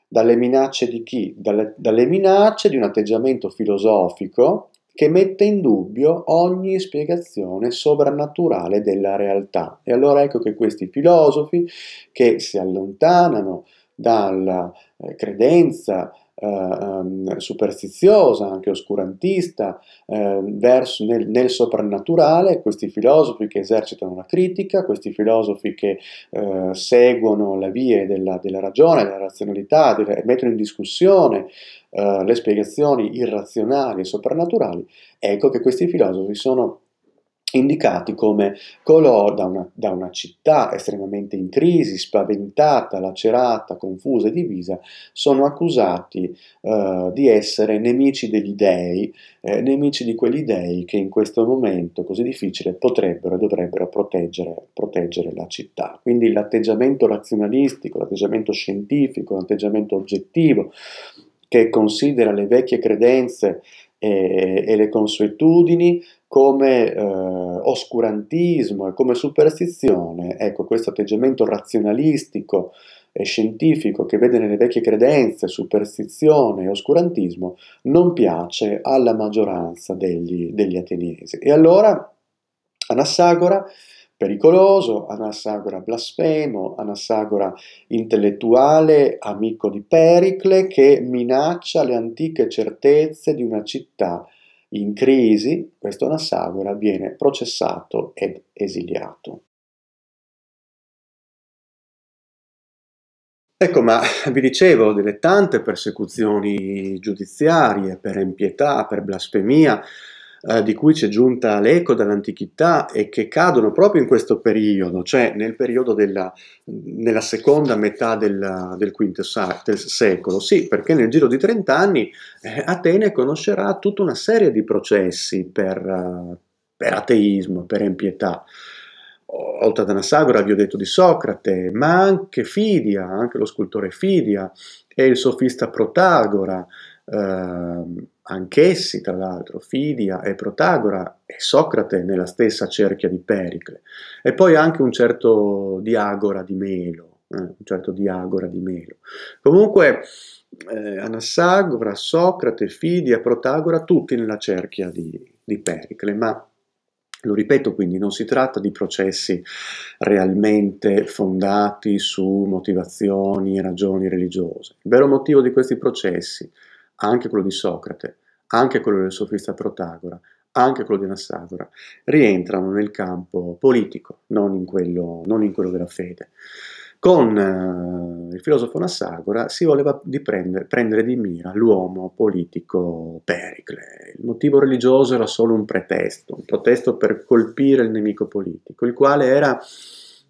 dalle minacce di chi? Dalle, dalle minacce di un atteggiamento filosofico che mette in dubbio ogni spiegazione sovrannaturale della realtà. E allora ecco che questi filosofi che si allontanano dalla eh, credenza eh, ehm, superstiziosa, anche oscurantista, eh, verso, nel, nel, soprannaturale, questi filosofi che esercitano la critica, questi filosofi che eh, seguono la via della, della ragione, della razionalità, della, mettono in discussione eh, le spiegazioni irrazionali e soprannaturali, ecco che questi filosofi sono indicati come coloro da una, da una, città estremamente in crisi, spaventata, lacerata, confusa e divisa, sono accusati eh, di essere nemici degli dèi, eh, nemici di quegli dèi che in questo momento così difficile potrebbero e dovrebbero proteggere, proteggere la città. Quindi l'atteggiamento razionalistico, l'atteggiamento scientifico, l'atteggiamento oggettivo che considera le vecchie credenze eh, e le consuetudini come eh, oscurantismo e come superstizione, ecco questo atteggiamento razionalistico e scientifico che vede nelle vecchie credenze superstizione e oscurantismo non piace alla maggioranza degli, degli ateniesi. E allora Anassagora pericoloso, Anassagora blasfemo, Anassagora intellettuale, amico di Pericle, che minaccia le antiche certezze di una città in crisi, questo Nassauera viene processato ed esiliato. Ecco, ma vi dicevo delle tante persecuzioni giudiziarie per impietà, per blasfemia, eh, di cui c'è giunta l'eco dall'antichità e che cadono proprio in questo periodo, cioè nel periodo della nella seconda metà del, del V secolo. Sì, perché nel giro di 30 anni eh, Atene conoscerà tutta una serie di processi per, eh, per ateismo, per impietà oltre ad Anasagora vi ho detto di Socrate, ma anche Fidia, anche lo scultore Fidia e il sofista Protagora, eh, anch'essi tra l'altro, Fidia e Protagora e Socrate nella stessa cerchia di Pericle, e poi anche un certo Diagora di Melo, eh, un certo Diagora di Melo. Comunque eh, Anassagora, Socrate, Fidia, Protagora, tutti nella cerchia di, di Pericle, ma lo ripeto quindi, non si tratta di processi realmente fondati su motivazioni e ragioni religiose. Il vero motivo di questi processi è anche quello di Socrate, anche quello del sofista Protagora, anche quello di Anassagora, rientrano nel campo politico, non in quello, non in quello della fede. Con eh, il filosofo Anassagora si voleva di prendere, prendere di mira l'uomo politico Pericle. Il motivo religioso era solo un pretesto, un pretesto per colpire il nemico politico, il quale era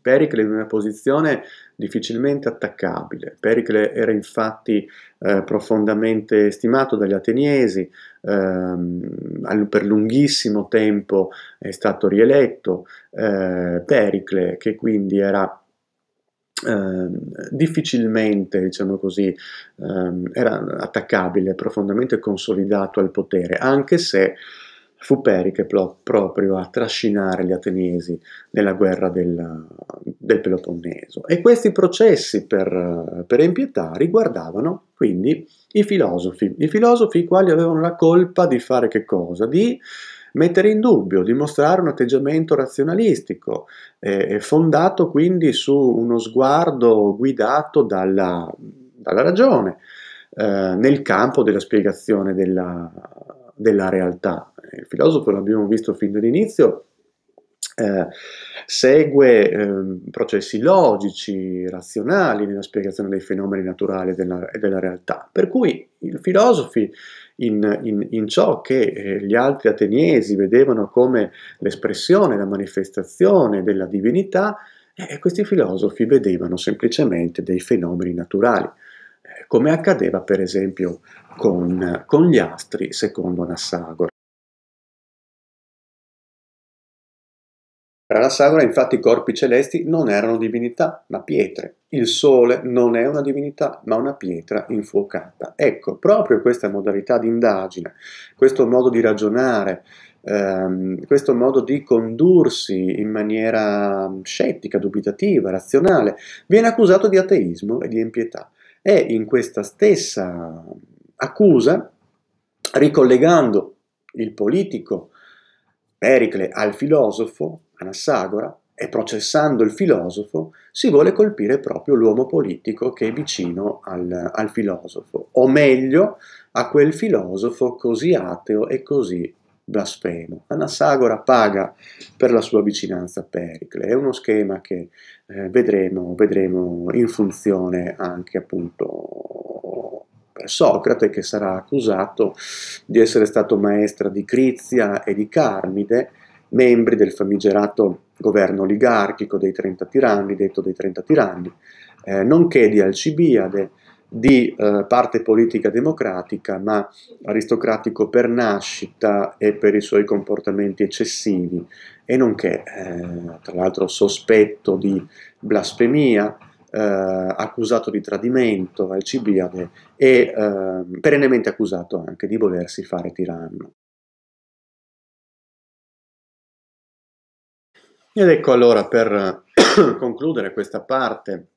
Pericle in una posizione difficilmente attaccabile. Pericle era infatti eh, profondamente stimato dagli ateniesi, ehm, per lunghissimo tempo è stato rieletto, eh, Pericle che quindi era ehm, difficilmente, diciamo così, ehm, era attaccabile, profondamente consolidato al potere, anche se fu Pericle proprio a trascinare gli ateniesi nella guerra del, del Peloponneso e questi processi per, per impietà riguardavano quindi i filosofi, i filosofi i quali avevano la colpa di fare che cosa? Di mettere in dubbio, di mostrare un atteggiamento razionalistico, eh, fondato quindi su uno sguardo guidato dalla, dalla ragione eh, nel campo della spiegazione della, della realtà. Il filosofo, l'abbiamo visto fin dall'inizio, eh, segue eh, processi logici, razionali nella spiegazione dei fenomeni naturali e della, della, realtà. Per cui i filosofi in, in, in ciò che eh, gli altri ateniesi vedevano come l'espressione, la manifestazione della divinità, eh, questi filosofi vedevano semplicemente dei fenomeni naturali, eh, come accadeva per esempio con, con gli astri secondo Nassagora. Tra la sagra infatti i corpi celesti non erano divinità, ma pietre. Il sole non è una divinità, ma una pietra infuocata. Ecco, proprio questa modalità di indagine, questo modo di ragionare, ehm, questo modo di condursi in maniera scettica, dubitativa, razionale, viene accusato di ateismo e di impietà. E in questa stessa accusa, ricollegando il politico Pericle al filosofo, Anassagora, e processando il filosofo, si vuole colpire proprio l'uomo politico che è vicino al, al filosofo, o meglio a quel filosofo così ateo e così blasfemo. Anassagora paga per la sua vicinanza a Pericle, è uno schema che eh, vedremo, vedremo in funzione anche appunto per Socrate che sarà accusato di essere stato maestra di Crizia e di Carmide membri del famigerato governo oligarchico dei 30 tiranni, detto dei 30 tiranni, eh, nonché di Alcibiade, di eh, parte politica democratica, ma aristocratico per nascita e per i suoi comportamenti eccessivi, e nonché, eh, tra l'altro, sospetto di blasfemia, eh, accusato di tradimento, Alcibiade, e ehm, perennemente accusato anche di volersi fare tiranno. Ed ecco allora per concludere questa parte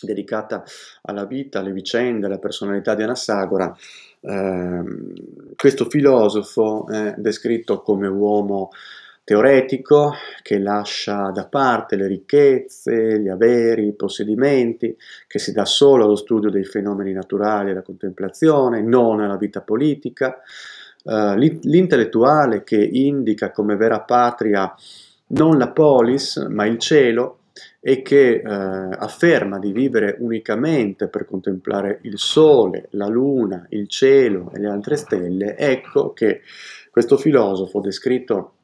dedicata alla vita, alle vicende, alla personalità di Anassagora, eh, questo filosofo è descritto come uomo teoretico che lascia da parte le ricchezze, gli averi, i possedimenti, che si dà solo allo studio dei fenomeni naturali e alla contemplazione, non alla vita politica, eh, l'intellettuale che indica come vera patria non la polis, ma il cielo, e che eh, afferma di vivere unicamente per contemplare il sole, la luna, il cielo e le altre stelle, ecco che questo filosofo descritto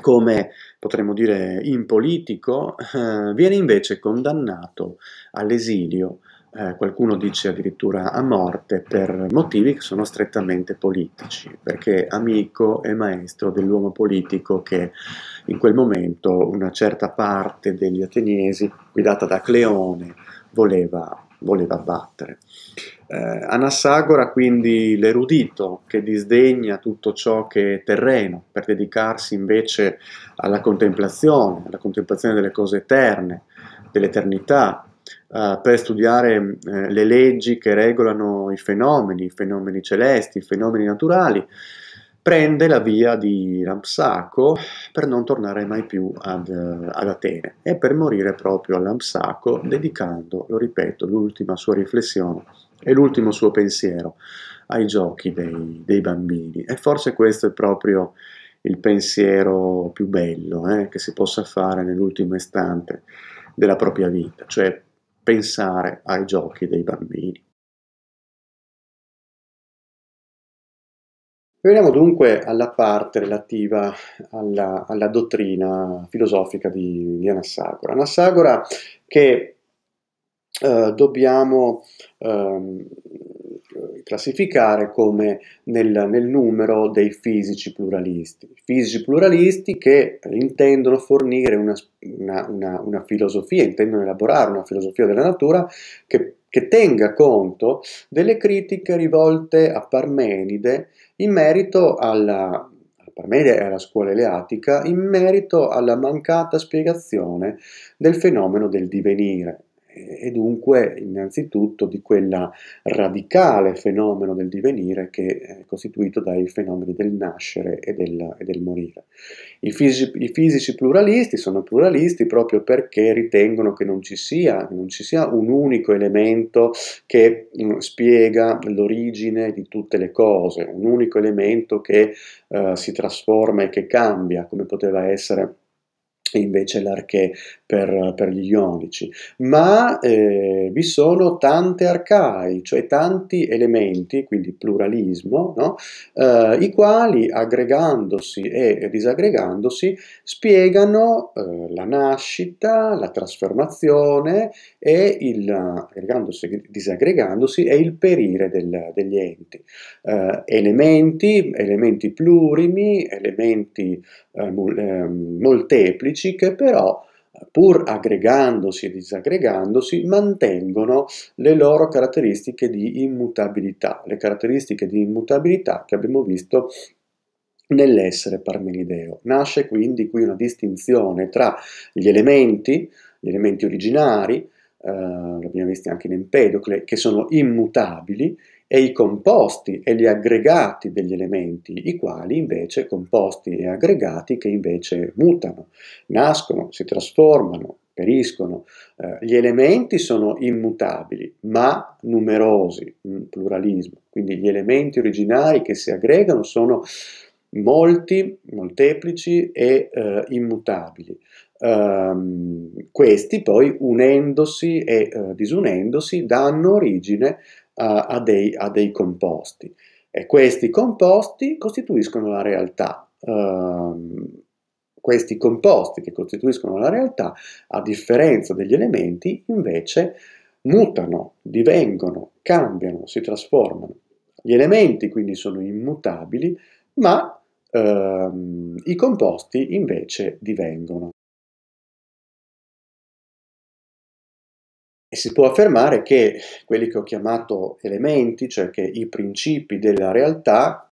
come potremmo dire impolitico, eh, viene invece condannato all'esilio eh, qualcuno dice addirittura a morte per motivi che sono strettamente politici, perché amico e maestro dell'uomo politico che in quel momento una certa parte degli ateniesi, guidata da Cleone, voleva, voleva battere. Eh, Anassagora quindi l'erudito che disdegna tutto ciò che è terreno per dedicarsi invece alla contemplazione, alla contemplazione delle cose eterne, dell'eternità, eh, per studiare eh, le leggi che regolano i fenomeni, i fenomeni celesti, i fenomeni naturali, prende la via di Lampsaco per non tornare mai più ad, eh, ad Atene e per morire proprio a Lampsaco dedicando, lo ripeto, l'ultima sua riflessione e l'ultimo suo pensiero ai giochi dei, dei, bambini. E forse questo è proprio il pensiero più bello eh, che si possa fare nell'ultimo istante della propria vita, cioè pensare ai giochi dei bambini. Veniamo dunque alla parte relativa alla, alla dottrina filosofica di, di Anassagora. Anassagora che eh, dobbiamo eh, classificare come nel, nel numero dei fisici pluralisti. Fisici pluralisti che eh, intendono fornire una, una, una, una filosofia, intendono elaborare una filosofia della natura che, che tenga conto delle critiche rivolte a Parmenide in merito alla, Parmenide e alla scuola eleatica in merito alla mancata spiegazione del fenomeno del divenire e dunque innanzitutto di quel radicale fenomeno del divenire che è costituito dai fenomeni del nascere e del, e del morire. I fisici, I fisici, pluralisti sono pluralisti proprio perché ritengono che non ci sia, non ci sia un unico elemento che mm, spiega l'origine di tutte le cose, un unico elemento che uh, si trasforma e che cambia, come poteva essere che invece l'archè per, per, gli ionici, ma eh, vi sono tante arcai, cioè tanti elementi, quindi pluralismo, no? eh, i quali aggregandosi e disaggregandosi spiegano eh, la nascita, la trasformazione e il, aggregandosi disaggregandosi e il perire del, degli enti. Eh, elementi, elementi plurimi, elementi eh, eh, molteplici, unici che però pur aggregandosi e disaggregandosi, mantengono le loro caratteristiche di immutabilità, le caratteristiche di immutabilità che abbiamo visto nell'essere parmenideo. Nasce quindi qui una distinzione tra gli elementi, gli elementi originari, eh, l'abbiamo visto anche in Empedocle, che sono immutabili, e i composti e gli aggregati degli elementi, i quali invece, composti e aggregati, che invece mutano, nascono, si trasformano, periscono. Eh, gli elementi sono immutabili, ma numerosi, mm, pluralismo. Quindi gli elementi originari che si aggregano sono molti, molteplici e eh, immutabili. Um, questi poi unendosi e uh, disunendosi danno origine a dei, a dei composti. E questi composti costituiscono la realtà. Uh, questi composti che costituiscono la realtà, a differenza degli elementi, invece mutano, divengono, cambiano, si trasformano. Gli elementi quindi sono immutabili, ma uh, i composti invece divengono. E si può affermare che quelli che ho chiamato elementi, cioè che i principi della realtà,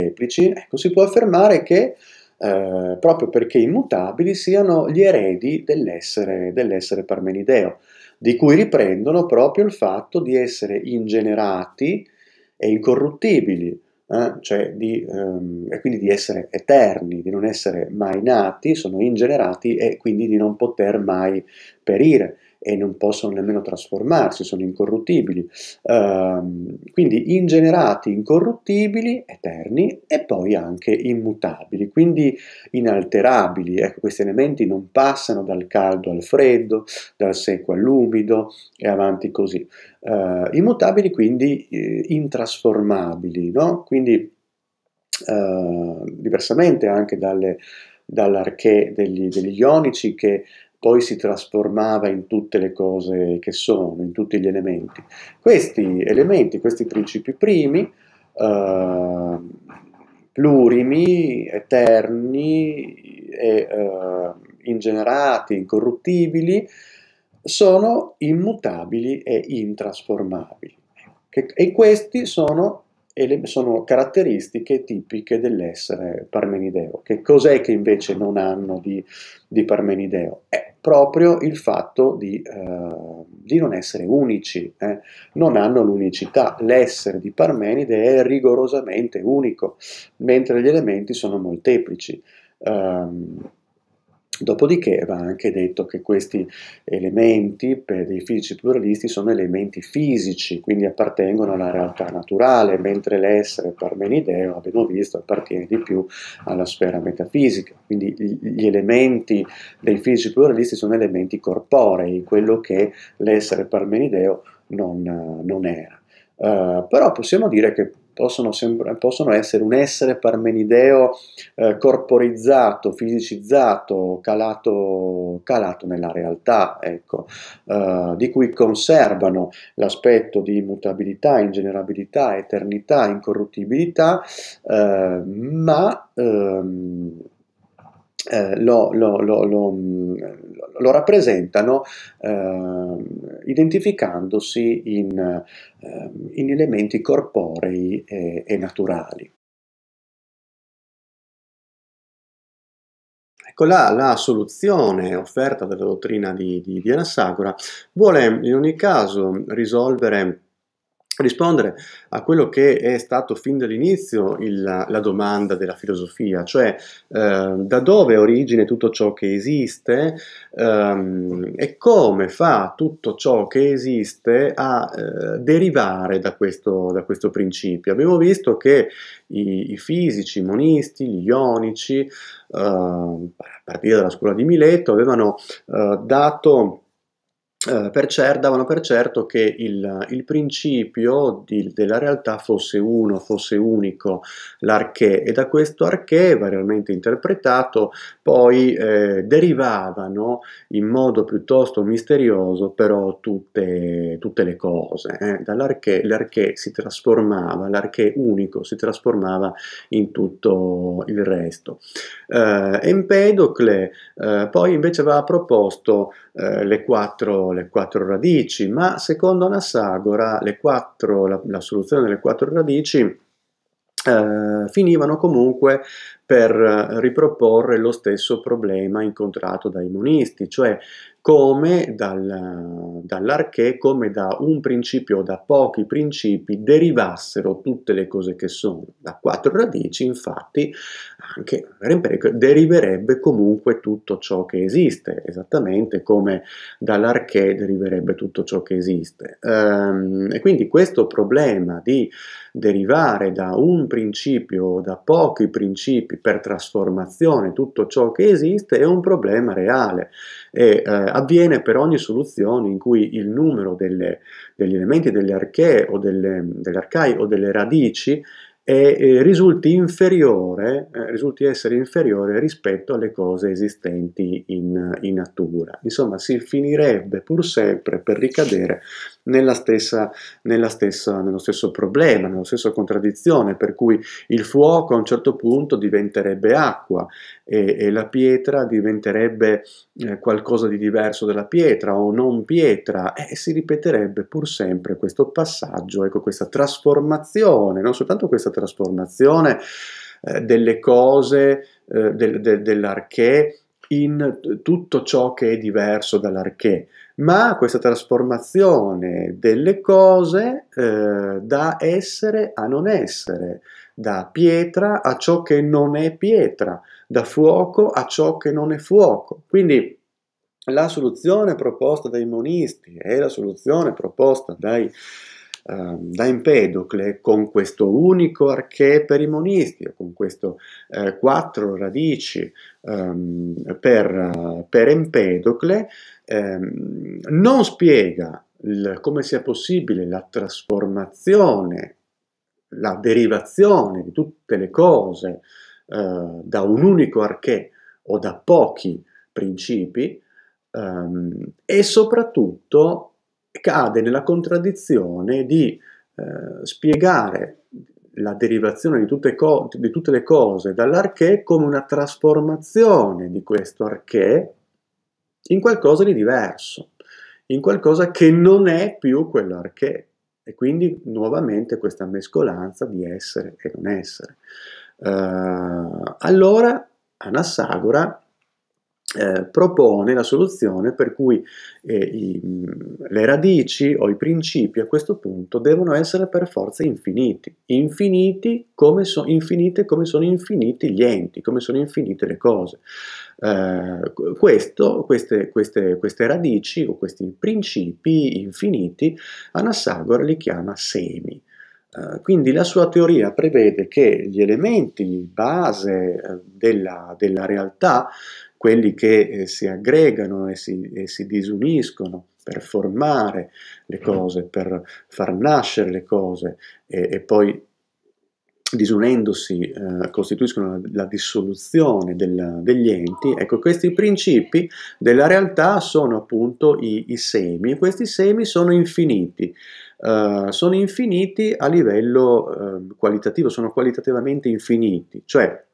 ecco, si può affermare che eh, proprio perché immutabili siano gli eredi dell'essere dell parmenideo, di cui riprendono proprio il fatto di essere ingenerati e incorruttibili, eh, cioè di, ehm, e quindi di essere eterni, di non essere mai nati, sono ingenerati e quindi di non poter mai perire e non possono nemmeno trasformarsi, sono incorruttibili. Uh, quindi ingenerati, incorruttibili, eterni e poi anche immutabili, quindi inalterabili. Ecco, questi elementi non passano dal caldo al freddo, dal secco all'umido e avanti così. Uh, immutabili quindi eh, intrasformabili, no? Quindi uh, diversamente anche dalle dall'archè degli, degli ionici che poi si trasformava in tutte le cose che sono, in tutti gli elementi. Questi elementi, questi principi primi, eh, plurimi, eterni, e, eh, ingenerati, incorruttibili, sono immutabili e intrasformabili. e questi sono e sono caratteristiche tipiche dell'essere parmenideo. Che cos'è che invece non hanno di, di parmenideo? È proprio il fatto di, eh, di non essere unici, eh. non hanno l'unicità. L'essere di Parmenide è rigorosamente unico, mentre gli elementi sono molteplici. Um, Dopodiché va anche detto che questi elementi per i fisici pluralisti sono elementi fisici, quindi appartengono alla realtà naturale, mentre l'essere parmenideo, abbiamo visto, appartiene di più alla sfera metafisica. Quindi gli elementi dei fisici pluralisti sono elementi corporei, quello che l'essere parmenideo non, non era. Uh, però possiamo dire che possono, sem- possono essere un essere parmenideo eh, corporizzato, fisicizzato, calato, calato nella realtà, ecco, eh, di cui conservano l'aspetto di immutabilità, ingenerabilità, eternità, incorruttibilità, eh, ma ehm, eh, lo, lo, lo, mm, lo rappresentano eh, identificandosi in, eh, in, elementi corporei e, e naturali. Ecco là la soluzione offerta dalla dottrina di, di, di vuole in ogni caso risolvere rispondere a quello che è stato fin dall'inizio il, la domanda della filosofia, cioè eh, da dove ha origine tutto ciò che esiste ehm, e come fa tutto ciò che esiste a eh, derivare da questo, da questo, principio. Abbiamo visto che i, i fisici, i monisti, gli ionici, eh, a partire dalla scuola di Mileto, avevano eh, dato eh, per cer- davano per certo che il, il principio di, della realtà fosse uno, fosse unico, l'archè, e da questo archè, variamente interpretato, poi eh, derivavano in modo piuttosto misterioso però tutte, tutte le cose. Eh. Dall'arché l'arché si trasformava, l'archè unico si trasformava in tutto il resto. Eh, Empedocle eh, poi invece aveva proposto eh, le quattro le quattro radici, ma secondo Anassagora quattro, la, la, soluzione delle quattro radici eh, finivano comunque per eh, riproporre lo stesso problema incontrato dai monisti, cioè come dal, dall'archè, come da un principio o da pochi principi derivassero tutte le cose che sono. Da quattro radici, infatti, anche deriverebbe comunque tutto ciò che esiste, esattamente come dall'archè deriverebbe tutto ciò che esiste. Ehm, e quindi questo problema di derivare da un principio o da pochi principi per trasformazione tutto ciò che esiste è un problema reale e eh, avviene per ogni soluzione in cui il numero delle, degli elementi delle archee o delle, delle arcai o delle radici è, eh, risulti inferiore, eh, risulti essere inferiore rispetto alle cose esistenti in, in natura. Insomma, si finirebbe pur sempre per ricadere nella stessa, nella stessa, nello stesso problema, nella stessa contraddizione, per cui il fuoco a un certo punto diventerebbe acqua e, e la pietra diventerebbe eh, qualcosa di diverso dalla pietra o non pietra e si ripeterebbe pur sempre questo passaggio, ecco questa trasformazione, non soltanto questa trasformazione eh, delle cose, eh, del, de, dell'archè, in tutto ciò che è diverso dall'archè, ma questa trasformazione delle cose eh, da essere a non essere, da pietra a ciò che non è pietra, da fuoco a ciò che non è fuoco. Quindi la soluzione proposta dai monisti e la soluzione proposta dai Ehm, da Empedocle con questo unico archè per i monisti, con queste eh, quattro radici ehm, per, per, Empedocle, ehm, non spiega il, come sia possibile la trasformazione, la derivazione di tutte le cose eh, da un unico archè o da pochi principi ehm, e soprattutto cade nella contraddizione di eh, spiegare la derivazione di tutte, di tutte le cose dall'archè come una trasformazione di questo archè in qualcosa di diverso, in qualcosa che non è più quell'archè. E quindi nuovamente questa mescolanza di essere e non essere. Uh, allora Anassagora eh, propone la soluzione per cui eh, i, le radici o i principi a questo punto devono essere per forza infiniti, infiniti come so, infinite come sono infiniti gli enti, come sono infinite le cose. Eh, questo, queste, queste, queste, radici o questi principi infiniti Anassagora li chiama semi. Eh, quindi la sua teoria prevede che gli elementi base eh, della, della realtà quelli che eh, si aggregano e si, e si, disuniscono per formare le cose, per far nascere le cose e, e poi disunendosi eh, costituiscono la, dissoluzione del, degli enti, ecco questi principi della realtà sono appunto i, i semi e questi semi sono infiniti, eh, sono infiniti a livello eh, qualitativo, sono qualitativamente infiniti, cioè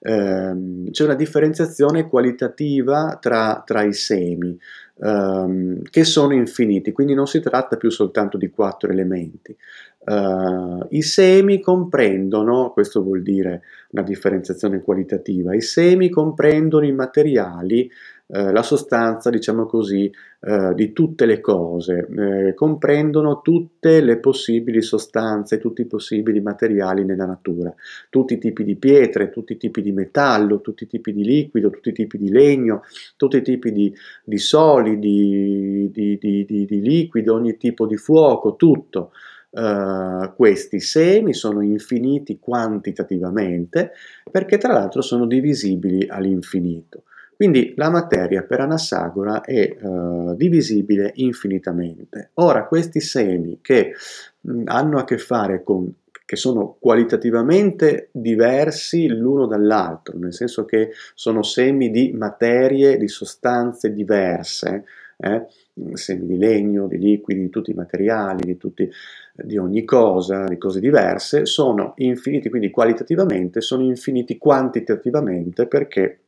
ehm, c'è una differenziazione qualitativa tra, tra i semi ehm, che sono infiniti, quindi non si tratta più soltanto di quattro elementi. Uh, I semi comprendono, questo vuol dire una differenziazione qualitativa, i semi comprendono i materiali eh, la sostanza, diciamo così, eh, di tutte le cose, eh, comprendono tutte le possibili sostanze, tutti i possibili materiali nella natura, tutti i tipi di pietre, tutti i tipi di metallo, tutti i tipi di liquido, tutti i tipi di legno, tutti i tipi di, di solidi, di, di, di liquido, ogni tipo di fuoco, tutto. Uh, questi semi sono infiniti quantitativamente perché tra l'altro sono divisibili all'infinito. Quindi la materia per Anassagora è eh, divisibile infinitamente. Ora, questi semi che mh, mm, hanno a che fare con che sono qualitativamente diversi l'uno dall'altro, nel senso che sono semi di materie, di sostanze diverse, eh? Mm, semi di legno, di liquidi, di tutti i materiali, di, tutti, di ogni cosa, di cose diverse, sono infiniti, quindi qualitativamente sono infiniti quantitativamente perché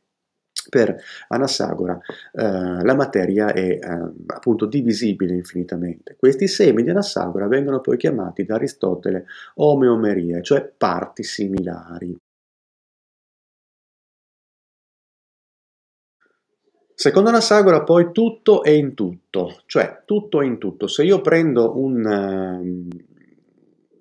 per Anassagora eh, la materia è eh, appunto divisibile infinitamente. Questi semi di Anassagora vengono poi chiamati da Aristotele omeomerie, cioè parti similari. Secondo Anassagora poi tutto è in tutto, cioè tutto è in tutto. Se io prendo un, ehm,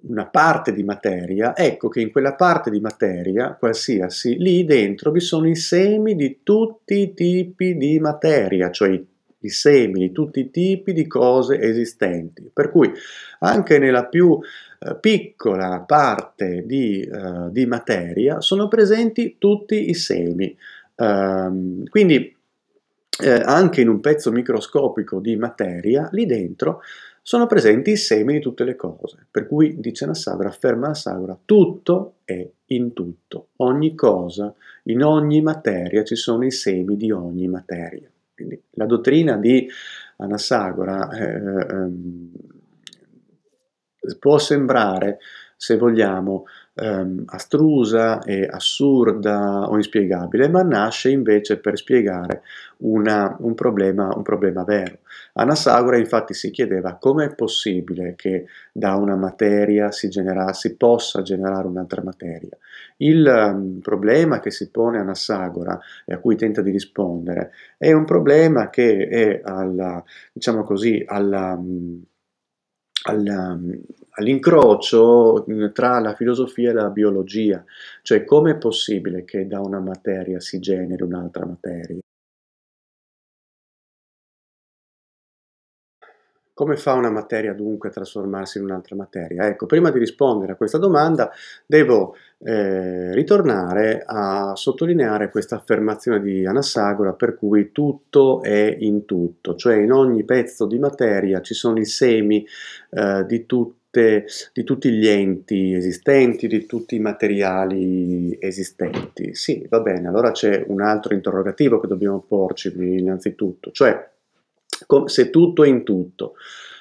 una parte di materia, ecco che in quella parte di materia, qualsiasi, lì dentro vi sono i semi di tutti i tipi di materia, cioè i semi di tutti i tipi di cose esistenti. Per cui anche nella più eh, piccola parte di, eh, di, materia sono presenti tutti i semi. Ehm, quindi eh, anche in un pezzo microscopico di materia, lì dentro sono presenti i semi di tutte le cose. Per cui dice la afferma la tutto è in tutto, ogni cosa, in ogni materia ci sono i semi di ogni materia. Quindi la dottrina di Anassagora eh, eh, può sembrare, se vogliamo, ehm, astrusa e assurda o inspiegabile, ma nasce invece per spiegare una, un, problema, un problema vero. Anassagora infatti si chiedeva come è possibile che da una materia si, genera, si possa generare un'altra materia. Il um, problema che si pone Anassagora e a cui tenta di rispondere è un problema che è alla, diciamo così, alla... Um, Um, all'incrocio tra la filosofia e la biologia, cioè come è possibile che da una materia si generi un'altra materia. Come fa una materia dunque a trasformarsi in un'altra materia? Ecco, prima di rispondere a questa domanda devo eh, ritornare a sottolineare questa affermazione di Anassagora per cui tutto è in tutto, cioè in ogni pezzo di materia ci sono i semi eh, di tutto di tutti gli enti esistenti, di tutti i materiali esistenti. Sì, va bene, allora c'è un altro interrogativo che dobbiamo porci innanzitutto, cioè se tutto è in tutto.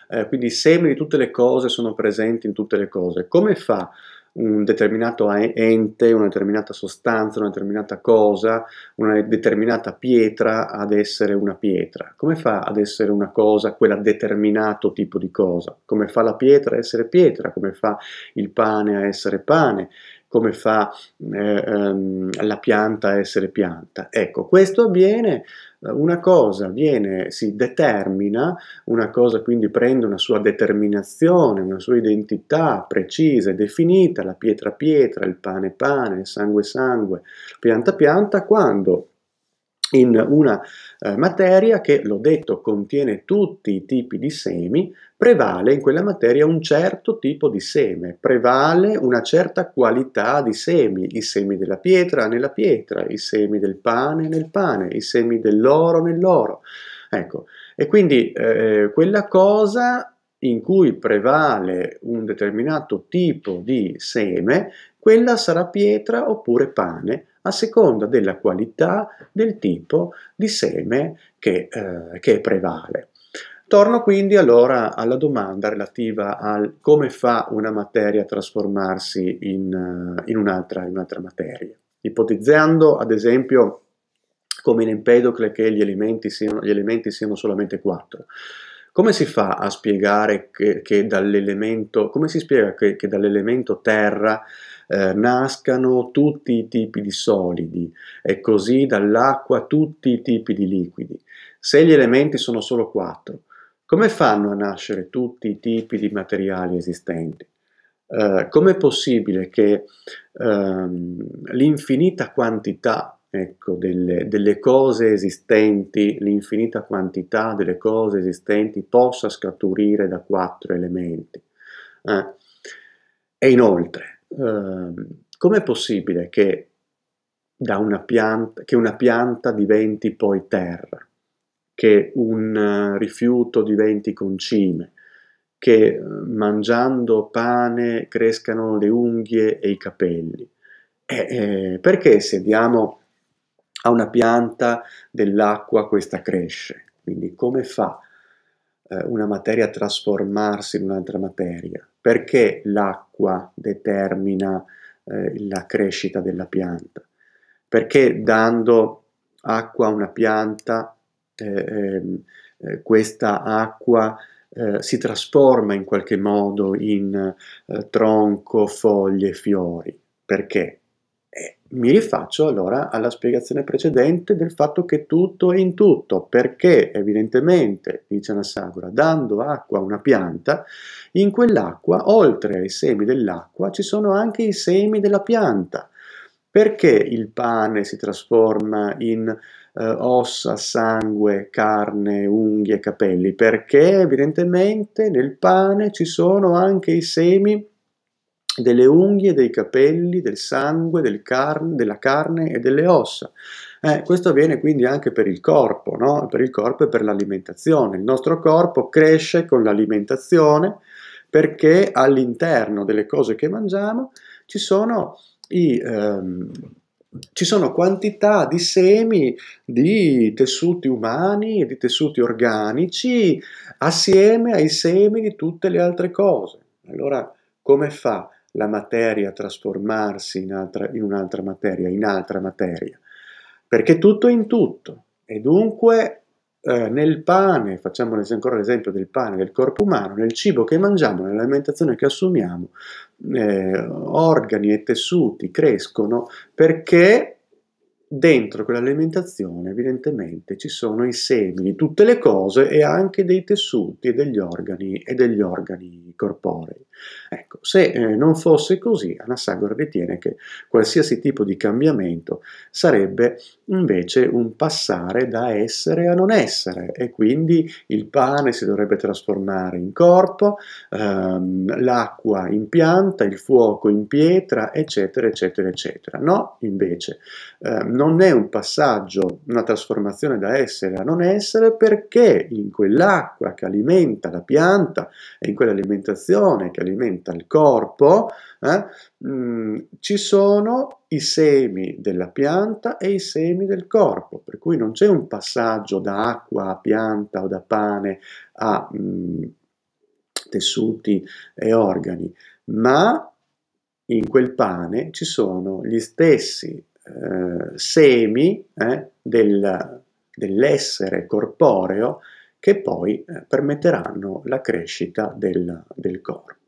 Eh, quindi i semi di tutte le cose sono presenti in tutte le cose. Come fa un determinato ente, una determinata sostanza, una determinata cosa, una determinata pietra ad essere una pietra? Come fa ad essere una cosa quella determinato tipo di cosa? Come fa la pietra a essere pietra? Come fa il pane a essere pane? Come fa eh, ehm, la pianta a essere pianta? Ecco, questo avviene una cosa viene, si determina, una cosa quindi prende una sua determinazione, una sua identità precisa e definita, la pietra pietra, il pane pane, il sangue sangue, pianta pianta, quando in una eh, materia che, l'ho detto, contiene tutti i tipi di semi, prevale in quella materia un certo tipo di seme, prevale una certa qualità di semi, i semi della pietra nella pietra, i semi del pane nel pane, i semi dell'oro nell'oro. Ecco, e quindi eh, quella cosa in cui prevale un determinato tipo di seme, quella sarà pietra oppure pane, a seconda della qualità del tipo di seme che, eh, che prevale. Torno quindi allora alla domanda relativa al come fa una materia a trasformarsi in, eh, in un'altra un materia, ipotizzando ad esempio come in Empedocle che gli elementi siano, gli elementi siano solamente quattro. Come si fa a spiegare che, che dall'elemento, come si spiega che, che dall'elemento terra eh, nascano tutti i tipi di solidi e così dall'acqua tutti i tipi di liquidi? Se gli elementi sono solo quattro, come fanno a nascere tutti i tipi di materiali esistenti? Eh, Come è possibile che ehm, l'infinita quantità ecco, delle, delle, cose esistenti, l'infinita quantità delle cose esistenti possa scaturire da quattro elementi? Eh, e inoltre, ehm, com'è possibile che, da una pianta, che una pianta diventi poi terra? che un eh, rifiuto diventi concime, che eh, mangiando pane crescano le unghie e i capelli. Eh, eh, perché se diamo a una pianta dell'acqua questa cresce? Quindi come fa eh, una materia a trasformarsi in un'altra materia? Perché l'acqua determina eh, la crescita della pianta? Perché dando acqua a una pianta eh, ehm, eh, questa acqua eh, si trasforma in qualche modo in eh, tronco, foglie, fiori. Perché? Eh, mi rifaccio allora alla spiegazione precedente del fatto che tutto è in tutto, perché evidentemente, dice Anassagora, dando acqua a una pianta, in quell'acqua, oltre ai semi dell'acqua, ci sono anche i semi della pianta. Perché il pane si trasforma in eh, ossa, sangue, carne, unghie, capelli, perché evidentemente nel pane ci sono anche i semi delle unghie, dei capelli, del sangue, del carne, della carne e delle ossa. Eh, questo avviene quindi anche per il corpo, no? per il corpo e per l'alimentazione. Il nostro corpo cresce con l'alimentazione perché all'interno delle cose che mangiamo ci sono i, ehm, ci sono quantità di semi di tessuti umani e di tessuti organici assieme ai semi di tutte le altre cose. Allora, come fa la materia a trasformarsi in, altra, in un'altra materia, in altra materia? Perché tutto è in tutto e dunque eh, nel pane, facciamo ancora l'esempio del pane del corpo umano, nel cibo che mangiamo, nell'alimentazione che assumiamo, eh, organi e tessuti crescono perché dentro quell'alimentazione evidentemente ci sono i semi di tutte le cose e anche dei tessuti e degli organi, e degli organi corporei. Ecco, se eh, non fosse così, Anassagora ritiene che qualsiasi tipo di cambiamento sarebbe invece un passare da essere a non essere e quindi il pane si dovrebbe trasformare in corpo, ehm, l'acqua in pianta, il fuoco in pietra, eccetera, eccetera, eccetera. No, invece, eh, non è un passaggio, una trasformazione da essere a non essere perché in quell'acqua che alimenta la pianta e in quell'alimentazione che alimenta alimenta il corpo, eh, mh, mm, ci sono i semi della pianta e i semi del corpo, per cui non c'è un passaggio da acqua a pianta o da pane a mh, mm, tessuti e organi, ma in quel pane ci sono gli stessi eh, semi eh, del, dell'essere corporeo che poi eh, permetteranno la crescita del, del corpo.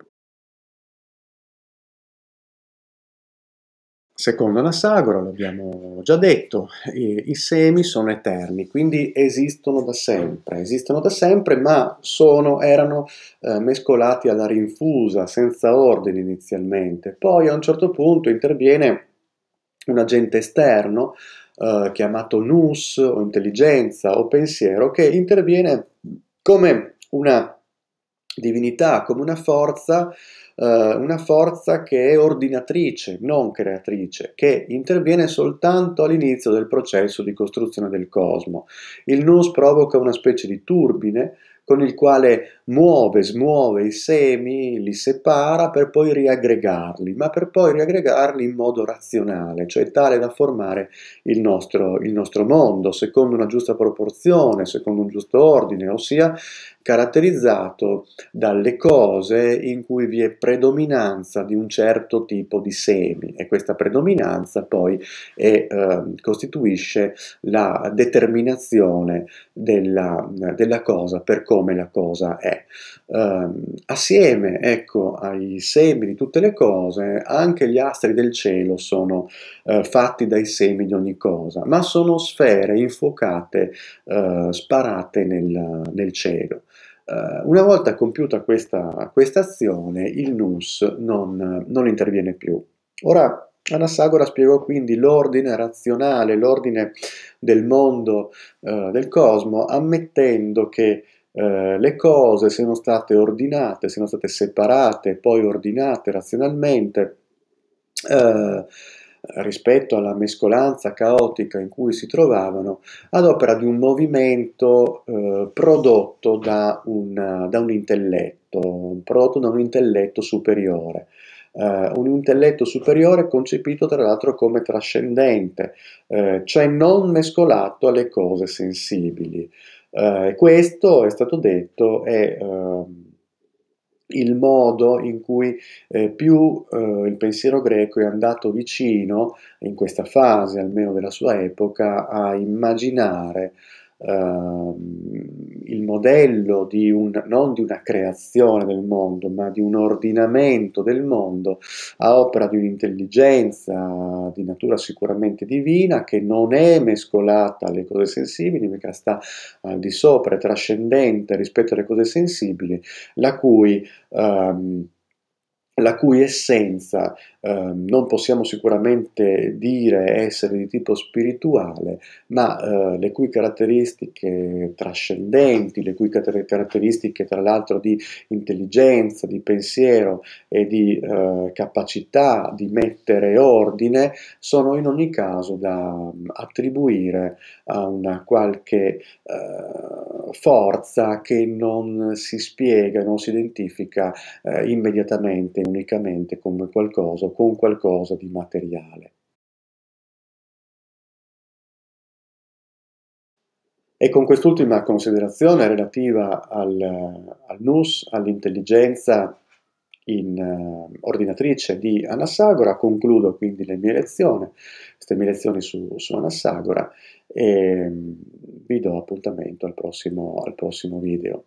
Secondo Anassagora, l'abbiamo già detto, i, i, semi sono eterni, quindi esistono da sempre, esistono da sempre ma sono, erano eh, mescolati alla rinfusa, senza ordine inizialmente. Poi a un certo punto interviene un agente esterno eh, chiamato nus o intelligenza o pensiero che interviene come una divinità come una forza, eh, una forza che è ordinatrice, non creatrice, che interviene soltanto all'inizio del processo di costruzione del cosmo. Il nous provoca una specie di turbine con il quale muove, smuove i semi, li separa per poi riaggregarli, ma per poi riaggregarli in modo razionale, cioè tale da formare il nostro, il nostro mondo, secondo una giusta proporzione, secondo un giusto ordine, ossia caratterizzato dalle cose in cui vi è predominanza di un certo tipo di semi e questa predominanza poi è, eh, costituisce la determinazione della, della, cosa per come la cosa è. Eh, assieme ecco, ai semi di tutte le cose anche gli astri del cielo sono eh, fatti dai semi di ogni cosa, ma sono sfere infuocate, eh, sparate nel, nel cielo. Uh, una volta compiuta questa, azione, il NUS non, non, interviene più. Ora, Anassagora spiegò quindi l'ordine razionale, l'ordine del mondo, uh, del cosmo, ammettendo che uh, le cose siano state ordinate, siano state separate, poi ordinate razionalmente. Uh, rispetto alla mescolanza caotica in cui si trovavano ad opera di un movimento eh, prodotto da un, da un, intelletto, prodotto da un intelletto superiore. Eh, un intelletto superiore concepito tra l'altro come trascendente, eh, cioè non mescolato alle cose sensibili. Eh, questo è stato detto è ehm, il modo in cui eh, più eh, il pensiero greco è andato vicino, in questa fase almeno della sua epoca, a immaginare uh, il modello di un, non di una creazione del mondo, ma di un ordinamento del mondo a opera di un'intelligenza di natura sicuramente divina che non è mescolata alle cose sensibili, mica sta al di sopra, è trascendente rispetto alle cose sensibili, la cui... Um, la cui essenza Ehm, non possiamo sicuramente dire essere di tipo spirituale, ma eh, le cui caratteristiche trascendenti, le cui caratteristiche tra l'altro di intelligenza, di pensiero e di eh, capacità di mettere ordine sono in ogni caso da mm, attribuire a una qualche eh, forza che non si spiega, non si identifica eh, immediatamente, unicamente come qualcosa con qualcosa di materiale. E con quest'ultima considerazione relativa al, al NUS, all'intelligenza in uh, ordinatrice di Anassagora, concludo quindi le mie lezioni, queste mie lezioni su, su Anassagora e vi do appuntamento al prossimo, al prossimo video.